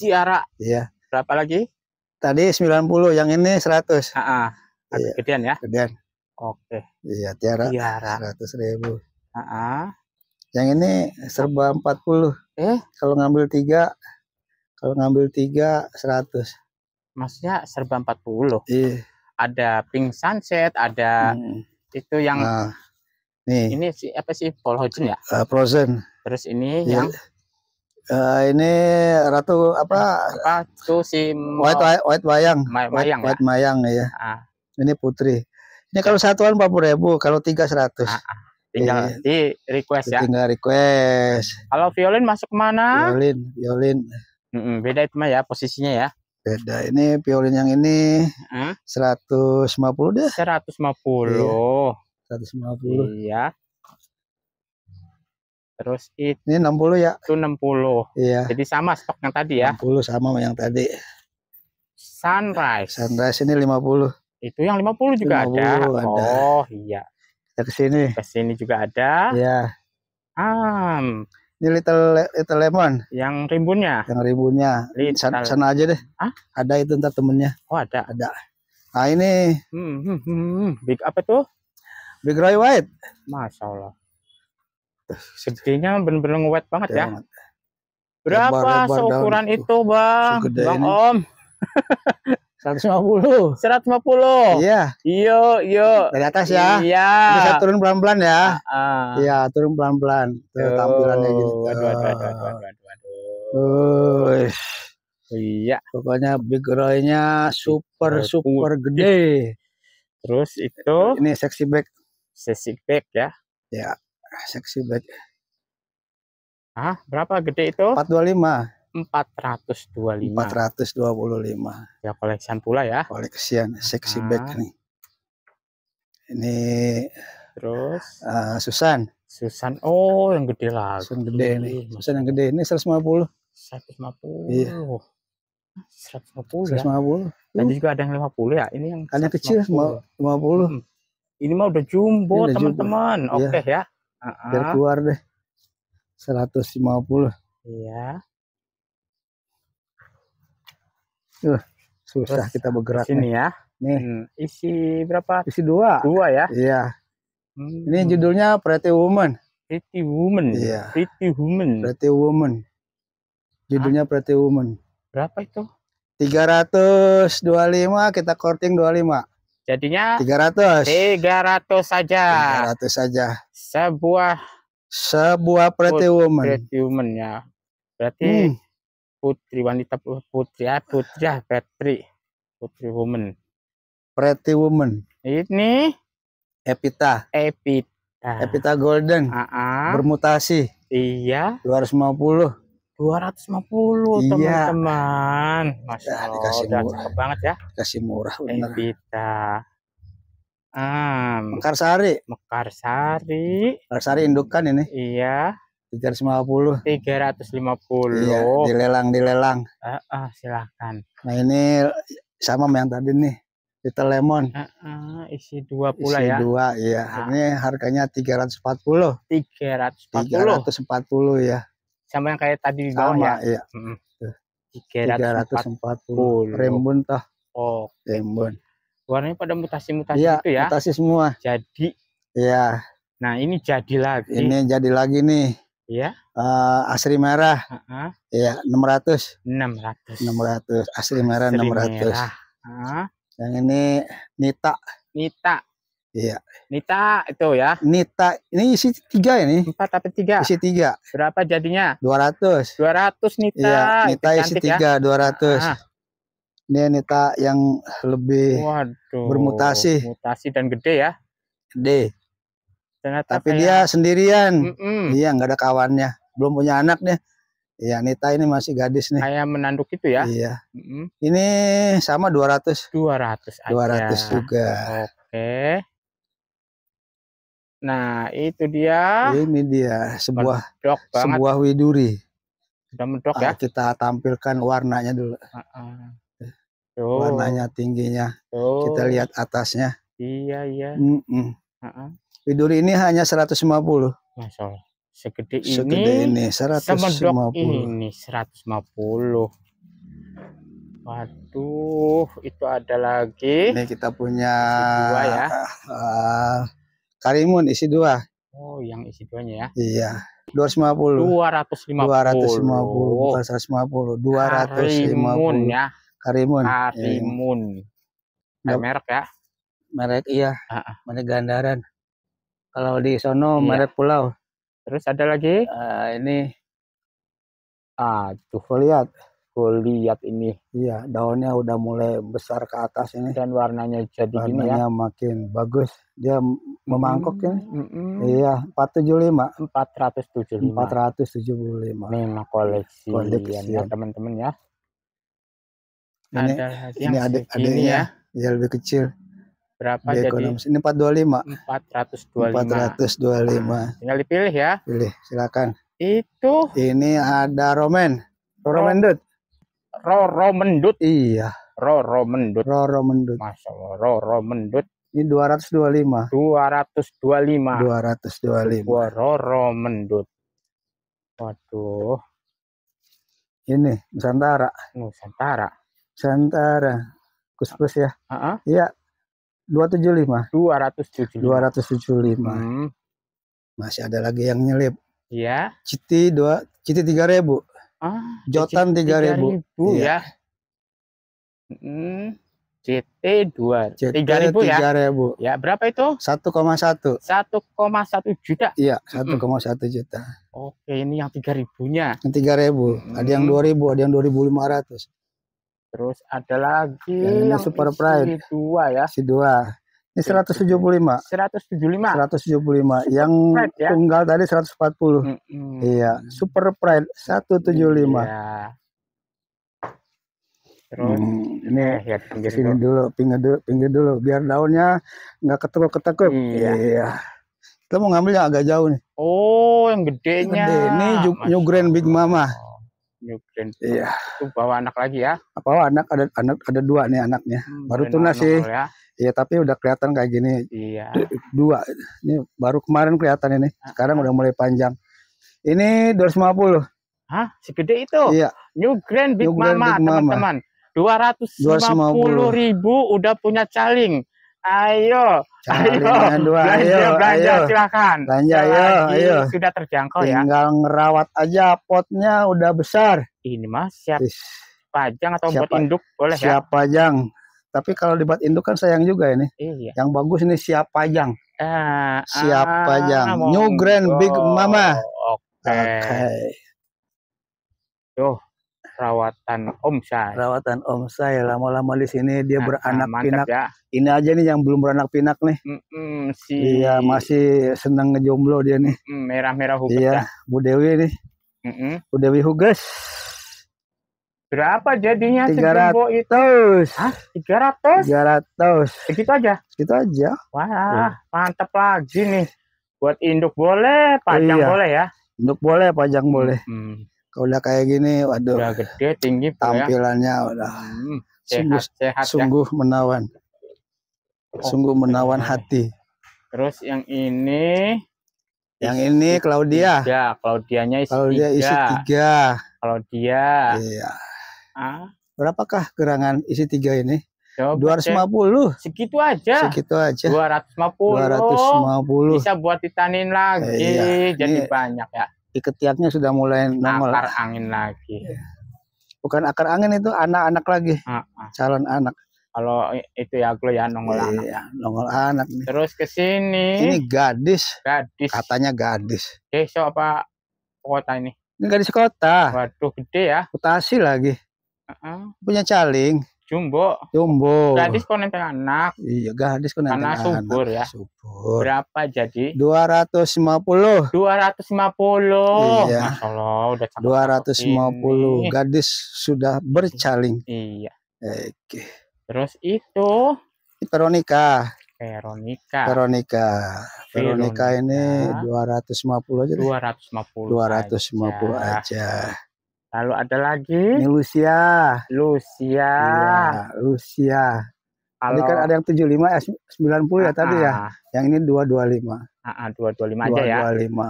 Ciara. Iya. Berapa lagi? Tadi 90, yang ini 100. Heeh. Uh Iya. Gedean ya. Gedean. Oke. Okay. Iya, Tiara. Tiara. 100 ribu. Heeh. Ah, ah. Yang ini serba 40. Eh, kalau ngambil 3 kalau ngambil 3 100. Maksudnya serba 40. Iya. Ada Pink Sunset, ada hmm. itu yang nah, nih. Ini si, apa sih? Paul Hodgson ya? Uh, Frozen. Terus ini yeah. yang Uh, ini Ratu apa? Ratu si White White Wayang. Ma Mayang. White, ya? ya. Ah. Ini Putri. Ini kalau ya. satuan empat puluh ribu, kalau tiga seratus. Ah, ah. Tinggal iya. di request ya. Tinggal request. Kalau violin masuk mana? Violin, violin. Mm -mm, beda itu mah ya posisinya ya beda ini violin yang ini hmm? seratus lima puluh deh seratus lima puluh iya. seratus lima puluh iya Terus itu ini 60 ya? Itu 60. Iya. Jadi sama stok yang tadi ya. 60 sama yang tadi. Sunrise. Sunrise ini 50. Itu yang 50 juga 50 ada. ada. Oh, iya. Kita ke sini. Ke sini juga ada. Iya. Am. ini little little lemon. Yang rimbunnya. Yang rimbunnya. Sana, sana aja deh. Hah? Ada itu ntar temennya. Oh ada. Ada. Nah ini. Hmm, hmm, hmm. hmm. Big apa tuh? Big Roy White. Masya Allah. Gedenya benar benar ngewet banget ya. Berapa lebar, seukuran itu, Bang? Segede bang ini. Om. 150. 150. Iya. Iya, iya. Dari atas ya. Iya. Bisa turun pelan-pelan ya. Iya, turun pelan-pelan. tampilannya gitu. Aduh, aduh, aduh, aduh, aduh, aduh. Oh. Iya. Pokoknya big roy-nya super super gede. Terus itu ini sexy back. Sexy back ya. Ya seksi banget ah berapa gede itu 425 425 425 ya koleksian pula ya koleksian seksi ah. bag nih ini terus uh, Susan Susan oh yang gede lah Susan gede ini. Susan yang gede ini 150 150 iya 150 150. ya. Dan uh. juga ada yang 50 ya ini yang ada yang kecil 50 50. hmm. ini mah udah jumbo teman-teman iya. oke okay, ya uh -uh. biar keluar deh 150 iya uh, susah Terus, kita bergerak sini ya nih hmm, isi berapa isi dua dua ya iya hmm. ini judulnya Pretty Woman Pretty Woman iya Pretty Woman Pretty Woman judulnya ah. Pretty Woman berapa itu 325 kita korting 25 Jadinya 300. 300 saja. 300 saja. Sebuah sebuah pretty woman. Pretty woman ya. Berarti hmm. putri wanita putri ya putri ya putri putri woman. Pretty woman. Ini Epita. Epita. Epita Golden. Uh -uh. Bermutasi. Iya. 250 dua ratus 250 iya. teman-teman. Masya nah, Allah, murah. cakep banget ya. Kasih murah eh, mekar sari, mekar sari, mekar sari indukan ini. Iya. tiga tiga ratus lima puluh, 350. 350. Iya, dilelang dilelang. Uh, uh, silakan. Nah, ini sama yang tadi nih. Little Lemon. Uh, uh, isi dua pula isi ya. Isi dua, iya. Uh. Ini harganya ratus empat puluh, ya sama yang kayak tadi di bawah ya. Iya. Hmm. 340. 340. toh. Oh. Rembun. Warnanya pada mutasi-mutasi iya, itu ya. mutasi semua. Jadi. Iya. Nah, ini jadi lagi. Ini jadi lagi nih. Iya. Uh, asri merah. Heeh. Uh -huh. Ya, 600. 600. 600. Asri merah asri 600. Merah. Uh -huh. Yang ini Nita. Nita. Iya. Nita itu ya. Nita ini isi tiga ini. Empat tapi tiga. Isi tiga. Berapa jadinya? Dua ratus. Dua ratus Nita. Iya. Nita itu isi ya. tiga dua ratus. Ah, ah. Ini Nita yang lebih Waduh, bermutasi. Mutasi dan gede ya. Gede. Ternyata tapi kayak... dia sendirian. Mm -mm. Dia nggak ada kawannya. Belum punya anak nih. Iya Nita ini masih gadis nih. Kayak menanduk itu ya. Iya. Mm -hmm. Ini sama Dua ratus. Dua ratus juga. Oke. Okay. Nah, itu dia. Ini dia sebuah sebuah widuri. Sudah mentok ah, ya. Kita tampilkan warnanya dulu. Uh -uh. Tuh. Warnanya tingginya. Tuh. Kita lihat atasnya. Iya, iya. Mm -mm. Uh -uh. Widuri ini hanya 150. Masya Segede ini. Segede ini 150. ini 150. Waduh, itu ada lagi. Ini kita punya dua ya. Uh, Karimun isi dua. Oh, yang isi duanya ya. Iya. 250. 250. 250. Bukan 150. 250. Karimun ya. Karimun. Karimun. Ya. merek ya. Merek iya. Uh -uh. Merek Gandaran. Kalau di sono iya. merek Pulau. Terus ada lagi? Uh, ini. Ah, tuh lihat gue lihat ini. Iya, daunnya udah mulai besar ke atas ini. Dan warnanya jadi warnanya gini ya. makin bagus. Dia memangkok mm, -hmm. ya. Mm, -hmm. Iya, 475. 475. 475. Memang koleksi. Koleksi. Ya, iya. teman-teman ya. Ini, ada ini ada, ada ya. Ya iya, lebih kecil. Berapa Di jadi? Ekonomis. Ini 425. 425. 425. Tinggal dipilih ya. Pilih, silakan. Itu. Ini ada romen. Romen dude. Roro Mendut. Iya. Roro Mendut. Roro Mendut. Masya Allah. Roro Mendut. Ini 225. 225. 225. Dua Roro Mendut. Waduh. Ini Nusantara. Nusantara. Nusantara. Kus-kus ya. Iya. Uh -huh. 275. 275. 275. Hmm. Masih ada lagi yang nyelip. Iya. Citi dua, Citi tiga ribu. Ah, Jotan iya. ya. tiga ribu. ya. CT dua tiga ribu ya. ribu. Ya berapa itu? Satu koma satu. Satu koma satu juta. Iya satu koma satu juta. Oke ini yang tiga ribunya. Yang tiga ribu. Hmm. Ada yang dua ribu, ada yang dua ribu lima ratus. Terus ada lagi yang, yang super prime, Si dua ya. Si dua. Ini 175. 175. 175. Super yang pride, ya? tunggal tadi 140. Mm -hmm. Iya, super pride 175. Iya. Terus hmm, ini eh, ya pinggir sini dulu. dulu, pinggir dulu, pinggir dulu biar daunnya nggak ketekuk-ketekuk. Iya. iya. Kita mau ngambil yang agak jauh nih. Oh, yang gedenya. Gede. Ini Mas New Grand Big Mama. Oh, New Grand. Iya. Itu bawa anak lagi ya. Bawa anak ada anak ada dua nih anaknya. Hmm, Baru tunas sih. Ya. Iya tapi udah kelihatan kayak gini. Iya. Dua. Ini baru kemarin kelihatan ini. Ah. Sekarang udah mulai panjang. Ini 250. Hah? si gede itu? Iya. New Grand Big New Grand Mama teman-teman. 250, 250 ribu udah punya caling. Ayo, ayo, dua, belanja, ayo, belanja, ayo. silakan. Belanja, ayo, ayo. Sudah terjangkau Tinggal ya. Tinggal ngerawat aja potnya udah besar. Ini mas siap Is. pajang atau siapa, buat induk boleh ya? siapa ya? Siap pajang tapi kalau dibuat induk kan sayang juga ini. Iya. Yang bagus ini siap pajang. Ah, siap ah, pajang. New Grand Big Mama. Oke. Okay. Okay. Tuh rawatan Om saya. Rawatan Om saya lama-lama di sini dia nah, beranak nah, pinak. Ya. Ini aja nih yang belum beranak pinak nih. Mm -mm, si... Iya masih senang ngejomblo dia nih. Merah-merah mm -mm, Iya ya. Bu Dewi nih. Mm -mm. Bu Dewi huges. Berapa jadinya 300. itu? tiga ratus? Tiga ratus? Segitu aja? Segitu aja. Wah, hmm. Iya. mantap lagi nih. Buat induk boleh, panjang iya. boleh ya? Induk boleh, panjang hmm. boleh. Hmm. Kalau udah kayak gini, waduh. Udah gede, tinggi. Ya. Tampilannya ya. udah. Hmm. Sehat, sungguh, sehat, ya. sungguh ya? menawan. Oh, sungguh menawan ini. hati. Terus yang ini. Yang ini Claudia. Ya, Claudianya isi Claudia tiga. isi tiga. Claudia. Iya. Ah. Berapakah gerangan isi tiga ini? Coba 250. Cek. Segitu aja. Segitu aja. 250. 250. Bisa buat ditanin lagi, eh, iya. jadi ini banyak ya. Di ketiaknya sudah mulai nongol. Akar angin lagi. Iya. Bukan akar angin itu anak-anak lagi. Ah, ah. Calon anak. Kalau itu ya aku ya nongol eh, anak. Iya, Nongol anak. Nih. Terus ke sini. Ini gadis. Gadis. Katanya gadis. so apa kota ini? Ini gadis kota. Waduh gede ya. Mutasi lagi. Uh-uh. Punya caling. Jumbo. Jumbo. Gadis kau nenteng anak. Iya, gadis kau nenteng anak. subur ya. Subur. Berapa jadi? 250. 250. Iya. Masya Allah, udah ratus 250. Ini. Gadis sudah bercaling. Iya. Oke. Terus itu Veronica. Veronica. Veronica. Veronica ini 250 aja. Dua 250. 250 aja. aja. Lalu ada lagi? Ini Lucia. Lucia. Ya, Lucia. Halo. ini kan ada yang 75 90 eh, ya ah, tadi ya. Ah. Yang ini 225. lima. ah, 225 ah, aja ya.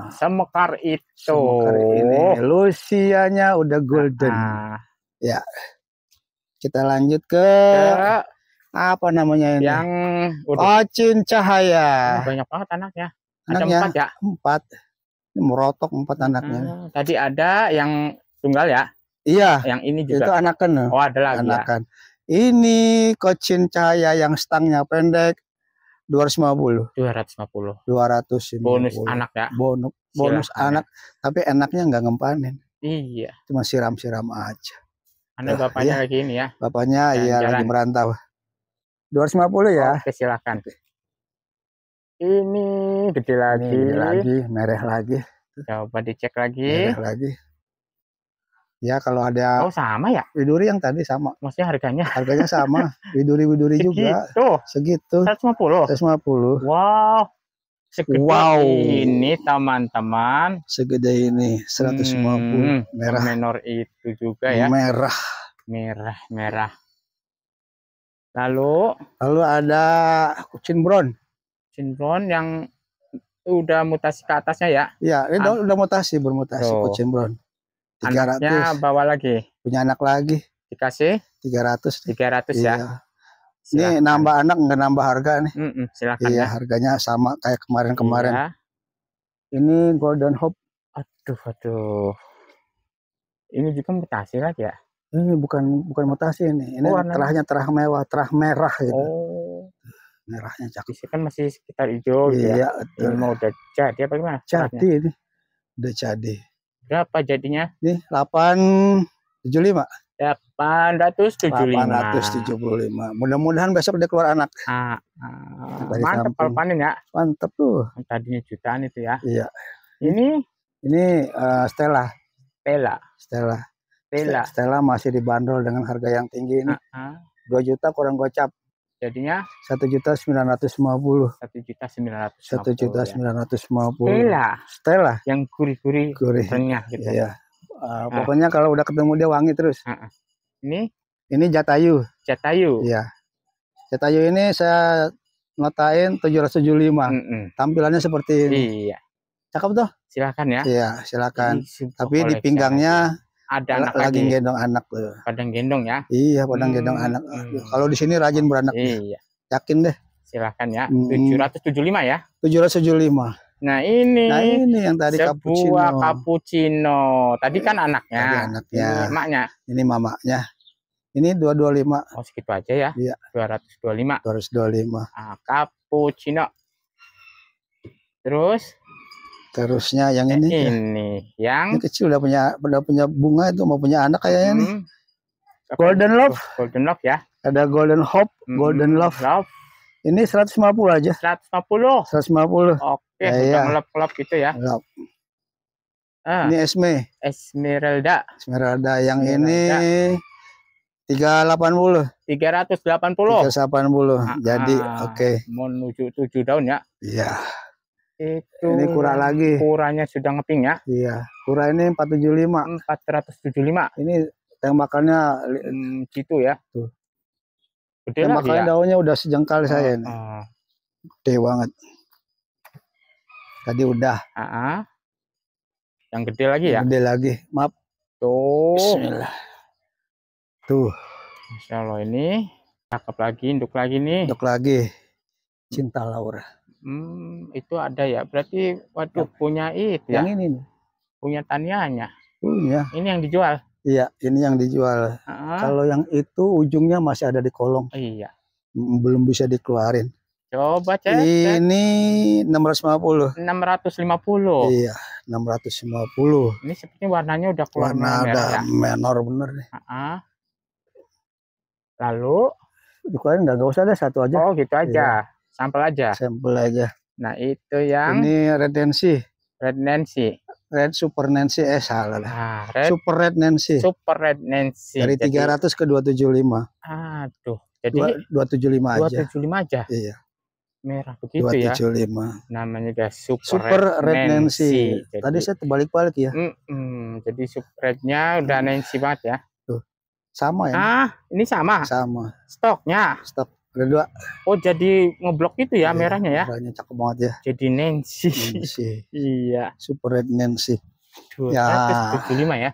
225. Semekar itu. Semekar ini. Lucianya udah ah, golden. Ah. Ya. Kita lanjut ke, ke apa namanya ini? Yang udah. Ocin Cahaya. banyak banget anaknya. Anaknya ada empat ya? Empat. Ini merotok empat anaknya. Hmm, tadi ada yang tunggal ya? Iya. Yang ini juga. Itu anakan. Oh, ada lagi anakan. ya. Ini kocin cahaya yang stangnya pendek 250. 250. 200 ini. Bonus anak ya. Bonus bonus Silahkan ya. anak, ya. tapi enaknya nggak ngempanin. Iya. Cuma siram-siram aja. Anak bapaknya iya. lagi ini ya. Bapaknya iya lagi merantau. 250 ya. Oke, silakan. Ini gede lagi. Ini lagi, merah lagi. Coba dicek lagi. Merah lagi. Ya kalau ada Oh sama ya? Widuri yang tadi sama. Maksudnya harganya? Harganya [laughs] sama. Widuri Widuri juga. Segitu. Segitu. 150. 150. Wow. Segede wow. ini teman-teman. Segede ini 150 hmm, merah. Menor itu juga ya. Merah. Merah, merah. Lalu lalu ada kucing brown. Kucing brown yang udah mutasi ke atasnya ya? Iya, ini udah mutasi bermutasi Tuh. kucing brown 300. Anaknya bawa lagi. Punya anak lagi. Dikasih? 300. 300 ya? iya. ya. Silahkan. Ini nambah anak nggak nambah harga nih. Mm -mm, silakan. Iya, ya. harganya sama kayak kemarin-kemarin. Iya. Ini Golden Hope. Aduh, aduh. Ini juga mutasi lagi ya? Ini bukan bukan mutasi ini. Ini oh, terahnya terah mewah, terah merah gitu. Oh. Merahnya cakep. Ini kan masih sekitar hijau gitu ya? iya, ya. Ini mau udah jadi apa gimana? Jadi ini. Udah jadi berapa jadinya? Ini 875. 875. 875. Mudah-mudahan besok dia keluar anak. Ah, ah. Mantap kalau panen ya. Mantap tuh. Tadinya jutaan itu ya. Iya. Ini ini uh, Stella. Stella. Stella. Stella. Stella masih dibanderol dengan harga yang tinggi ini. Ah, ah. Dua uh -huh. juta kurang gocap jadinya satu juta sembilan ratus lima puluh satu juta sembilan ratus satu juta ya. sembilan ratus lima puluh Stella Stella yang gurih-gurih gurih renyah gitu ya uh, pokoknya ah. kalau udah ketemu dia wangi terus uh -uh. ini ini jatayu jatayu ya jatayu ini saya notain tujuh ratus tujuh lima tampilannya seperti ini iya cakep tuh silakan ya iya silakan tapi di pinggangnya ada anak lagi, lagi gendong anak eh. padang gendong ya. Iya, padang hmm. gendong anak. kalau di sini rajin beranak. Iya. Yakin deh. Silakan ya. Hmm. 775 ya. 775. Nah ini, nah ini yang tadi sebuah cappuccino. cappuccino. Tadi kan anaknya. Tadi anaknya. Ini maknya. Ini mamanya. Ini 225. Oh segitu aja ya. Iya. 225. 225. lima. Ah, cappuccino. Terus Terusnya yang ini. Ya. Ini yang, yang kecil udah punya udah punya bunga itu mau punya anak kayaknya hmm. nih. Golden Love. Golden Love ya. Ada Golden Hope, hmm. Golden Love. Love. Ini 150 aja. 150. 150. Oke, ya, ya. ngelap-ngelap gitu ya. Ngelap. Ah. Ini Esme. Esmeralda. Esmeralda yang Esmeralda. ini 380. 380. 380. Ah, Jadi ah. oke. Okay. Menuju 7 daun ya. Iya itu ini kurang lagi kuranya sudah ngeping ya iya kura ini 475 475 ini tembakannya hmm, gitu ya tuh Gede tembakannya ya? daunnya udah sejengkal uh, saya ini ah, ah. gede banget tadi udah uh ah, -huh. yang gede lagi ya gede lagi maaf tuh Bismillah. tuh Insya Allah ini cakep lagi induk lagi nih induk lagi cinta Laura Hmm, itu ada ya. Berarti waduh Apa? Ya. punya itu ya. yang ya. ini nih. Punya Tanianya. Punya. Ini yang dijual. Iya, ini yang dijual. Uh Kalau yang itu ujungnya masih ada di kolong. Iya. Belum bisa dikeluarin. Coba cek. Ini ratus 650. 650. Iya, 650. Ini sepertinya warnanya udah keluar Warna ada ya. menor bener nih. Uh -huh. Lalu dikeluarin nggak usah deh satu aja. Oh, gitu aja. Iya. Sampel aja. Sampel aja. Nah, itu yang Ini Red Nancy. Red Nancy. Red Super Nancy eh salah lah. Ah, Red, Super Red Nancy. Super Red Nancy. Dari jadi, 300 ke 275. Aduh. Jadi 275 aja. 275 aja. Iya. Merah begitu 275. ya. 275. Namanya guys Super, Super Red, Red Nancy. Nancy. Jadi, Tadi saya terbalik-balik ya. Mm -mm, jadi Super Rednya udah Nancy banget ya. Tuh. Sama ya. Ah, ini sama. Sama. Stoknya. Stok ada dua. Oh jadi ngeblok itu ya iya, merahnya ya? Merahnya cakep banget ya. Jadi Nancy. Nancy. [laughs] iya. Super Red Nancy. Dua ya. tujuh lima ya?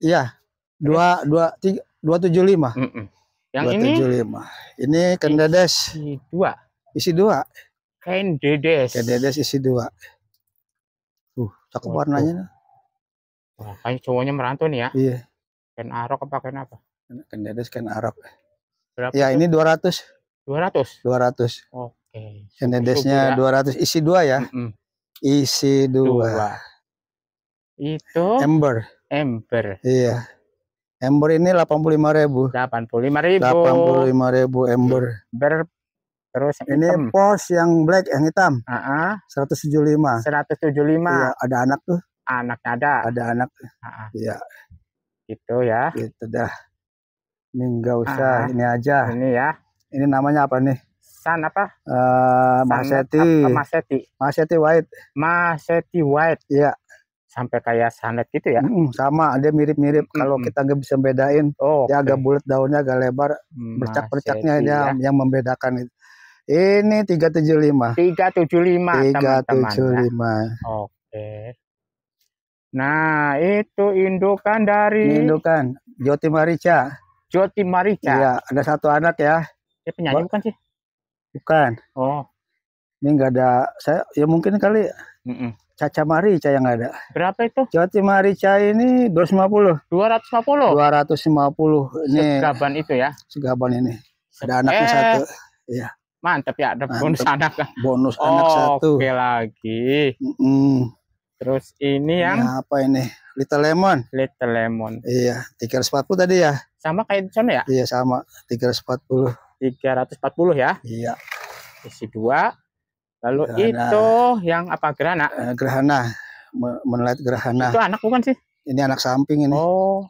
Iya. Dua dua tiga dua tujuh lima. Yang 275. ini? Dua tujuh lima. Ini kendedes. Isi dua. Isi dua. Kendedes. Kendedes isi dua. Uh cakep Waduh. warnanya. Wah, cowoknya merantau nih ya. Iya. Ken arok apa ken apa? Kendedes ken arok. Berapa ya, itu? ini 200. 200. 200. Oke. Okay. Senedesnya ya. 200 isi 2 ya. Mm -hmm. Isi 2. Itu ember. Ember. Iya. Ember ini 85.000. 85.000. 85.000 ember. Ber terus yang ini hitam. pos yang black yang hitam. Heeh. Uh -huh. 175. 175. Iya, ada anak tuh. Anak ada. Ada anak. Uh -huh. Iya. itu ya. itu dah enggak usah, Aha. ini aja. Ini ya. Ini namanya apa nih? San apa? Uh, eh, Maseti. Apa, Maseti. Maseti White. Maseti White. Ya. Sampai kayak sanet gitu ya? Mm, sama, dia mirip-mirip. Mm. Kalau kita nggak bisa bedain, oh, dia agak bulat daunnya, agak lebar, bercak-bercaknya ya. yang membedakan itu. Ini 375. 375, teman-teman. 375. Ya. Oke. Nah, itu indukan dari indukan Joti Marica. Joti Marica. Iya, ada satu anak ya. Dia penyanyi Wah. bukan sih? Bukan. Oh. Ini enggak ada saya ya mungkin kali mm -mm. Caca Marica yang ada. Berapa itu? Joti Marica ini 250. 250. 250. Ini segaban itu ya. Segaban ini. Ada anaknya eh. satu. Iya. Mantap ya, ada Mantep. bonus anak kan. Bonus oh, anak satu. Oke lagi. Mm -mm. Terus ini yang ini apa ini? Little Lemon. Little Lemon. Iya, 340 tadi ya. Sama kayak di sana ya? Iya, sama. 340. 340 ya? Iya. Isi dua. Lalu gerhana. itu yang apa gerhana? Eh, gerhana. Menelihat gerhana. Itu anak bukan sih? Ini anak samping ini. Oh.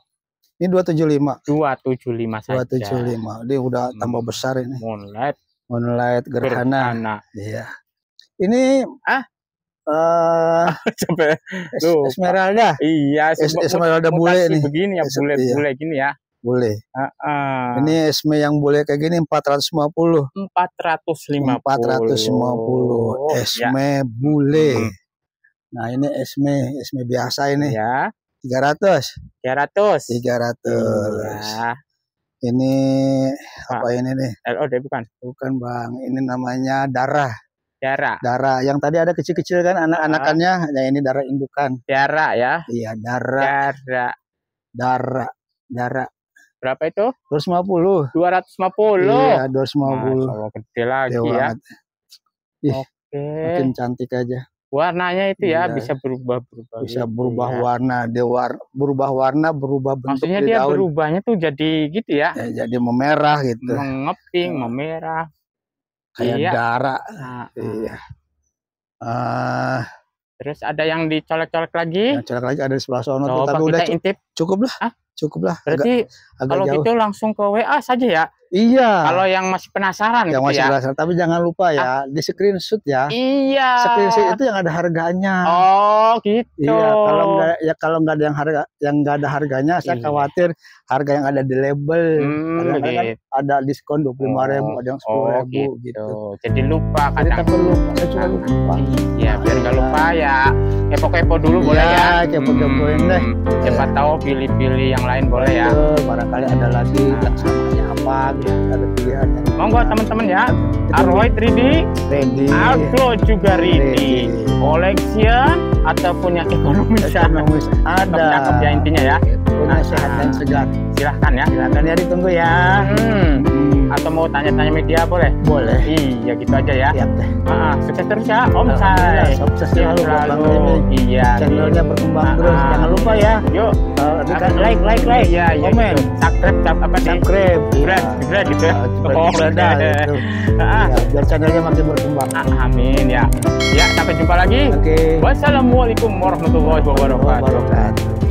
Ini 275. 275 saja. 275. Dia udah hmm. tambah besar ini. Moonlight. Moonlight gerhana. gerhana. Iya. Ini ah uh, [laughs] sampai lu Esmeralda. Iya, Esmeralda boleh nih. Begini ya, boleh, iya. bule gini ya. Boleh. Uh, uh. Ini esme yang boleh kayak gini 450. 450. 450. esme ya. bule. Hmm. Nah, ini esme esme biasa ini. Ya. 300. 300. 300. Ya. Ini apa, apa ini nih? LOD bukan? Bukan, Bang. Ini namanya darah darah darah Yang tadi ada kecil-kecil kan anak-anakannya. Ah. ya Nah, ini darah indukan. darah ya. Iya, darah darah darah Darah. Berapa itu? 250. 250. Iya, 250. Nah, gede lagi Dewa. ya. Ih, Oke. Okay. Makin cantik aja. Warnanya itu ya, iya. ya bisa berubah-berubah. Bisa gitu berubah ya. warna, dia berubah warna, berubah bentuk Maksudnya di dia daun. berubahnya tuh jadi gitu ya. ya jadi memerah gitu. Mengeping, iya. memerah, kayak iya. darah. Nah, ah. iya. Uh, Terus ada yang dicolek-colek lagi. Yang colek lagi ada di sebelah sana. Coba tapi udah intip. cukup lah. Hah? cukup lah. Berarti agak, kalau jauh. gitu langsung ke WA saja ya. Iya. Kalau yang masih penasaran yang gitu masih ya. penasaran, tapi jangan lupa ya ah. di screenshot ya. Iya. Screenshot itu yang ada harganya. Oh, gitu. Iya, kalau nggak ya kalau nggak ada yang harga yang nggak ada harganya, saya iya. khawatir harga yang ada di label hmm, ada, kan gitu. kan ada diskon dua puluh lima oh, ribu, ada yang oh, sepuluh oh, ribu gitu. gitu. Jadi lupa kadang. Jadi perlu lupa, saya cuma ah, lupa. Iya, biar nggak lupa ya. Kepo-kepo dulu iya, boleh ya. Kepo-kepoin hmm, deh. Cepat iya. tahu pilih-pilih yang yang lain boleh ya barangkali ada lagi nah. samanya apa gitu ada pilihan monggo teman-teman ya Arroy 3D ready Outflow juga ready, d collection ataupun yang ekonomis ya. ekonomis ada cakep ya intinya ya punya nah, sehat dan segar silahkan ya silahkan ya ditunggu ya hmm. Hmm. Hmm. atau mau tanya-tanya media boleh? Boleh. Iya gitu aja ya. Siap deh. Ah, sukses terus ya Om Sai. Sukses selalu buat Bang Iya. Gitu. Channelnya berkembang ah, terus. Jangan lupa ya. Yuk. Uh, like, like, like, Iya, iya. Komen. Gitu. Subscribe, sub, apa sih? Subscribe. Subscribe, iya. subscribe gitu ya. Oh, udah. Gitu. Iya, biar channelnya makin berkembang. Ah, amin ya. Ya, sampai jumpa lagi. Oke. Wassalamualaikum warahmatullahi wabarakatuh.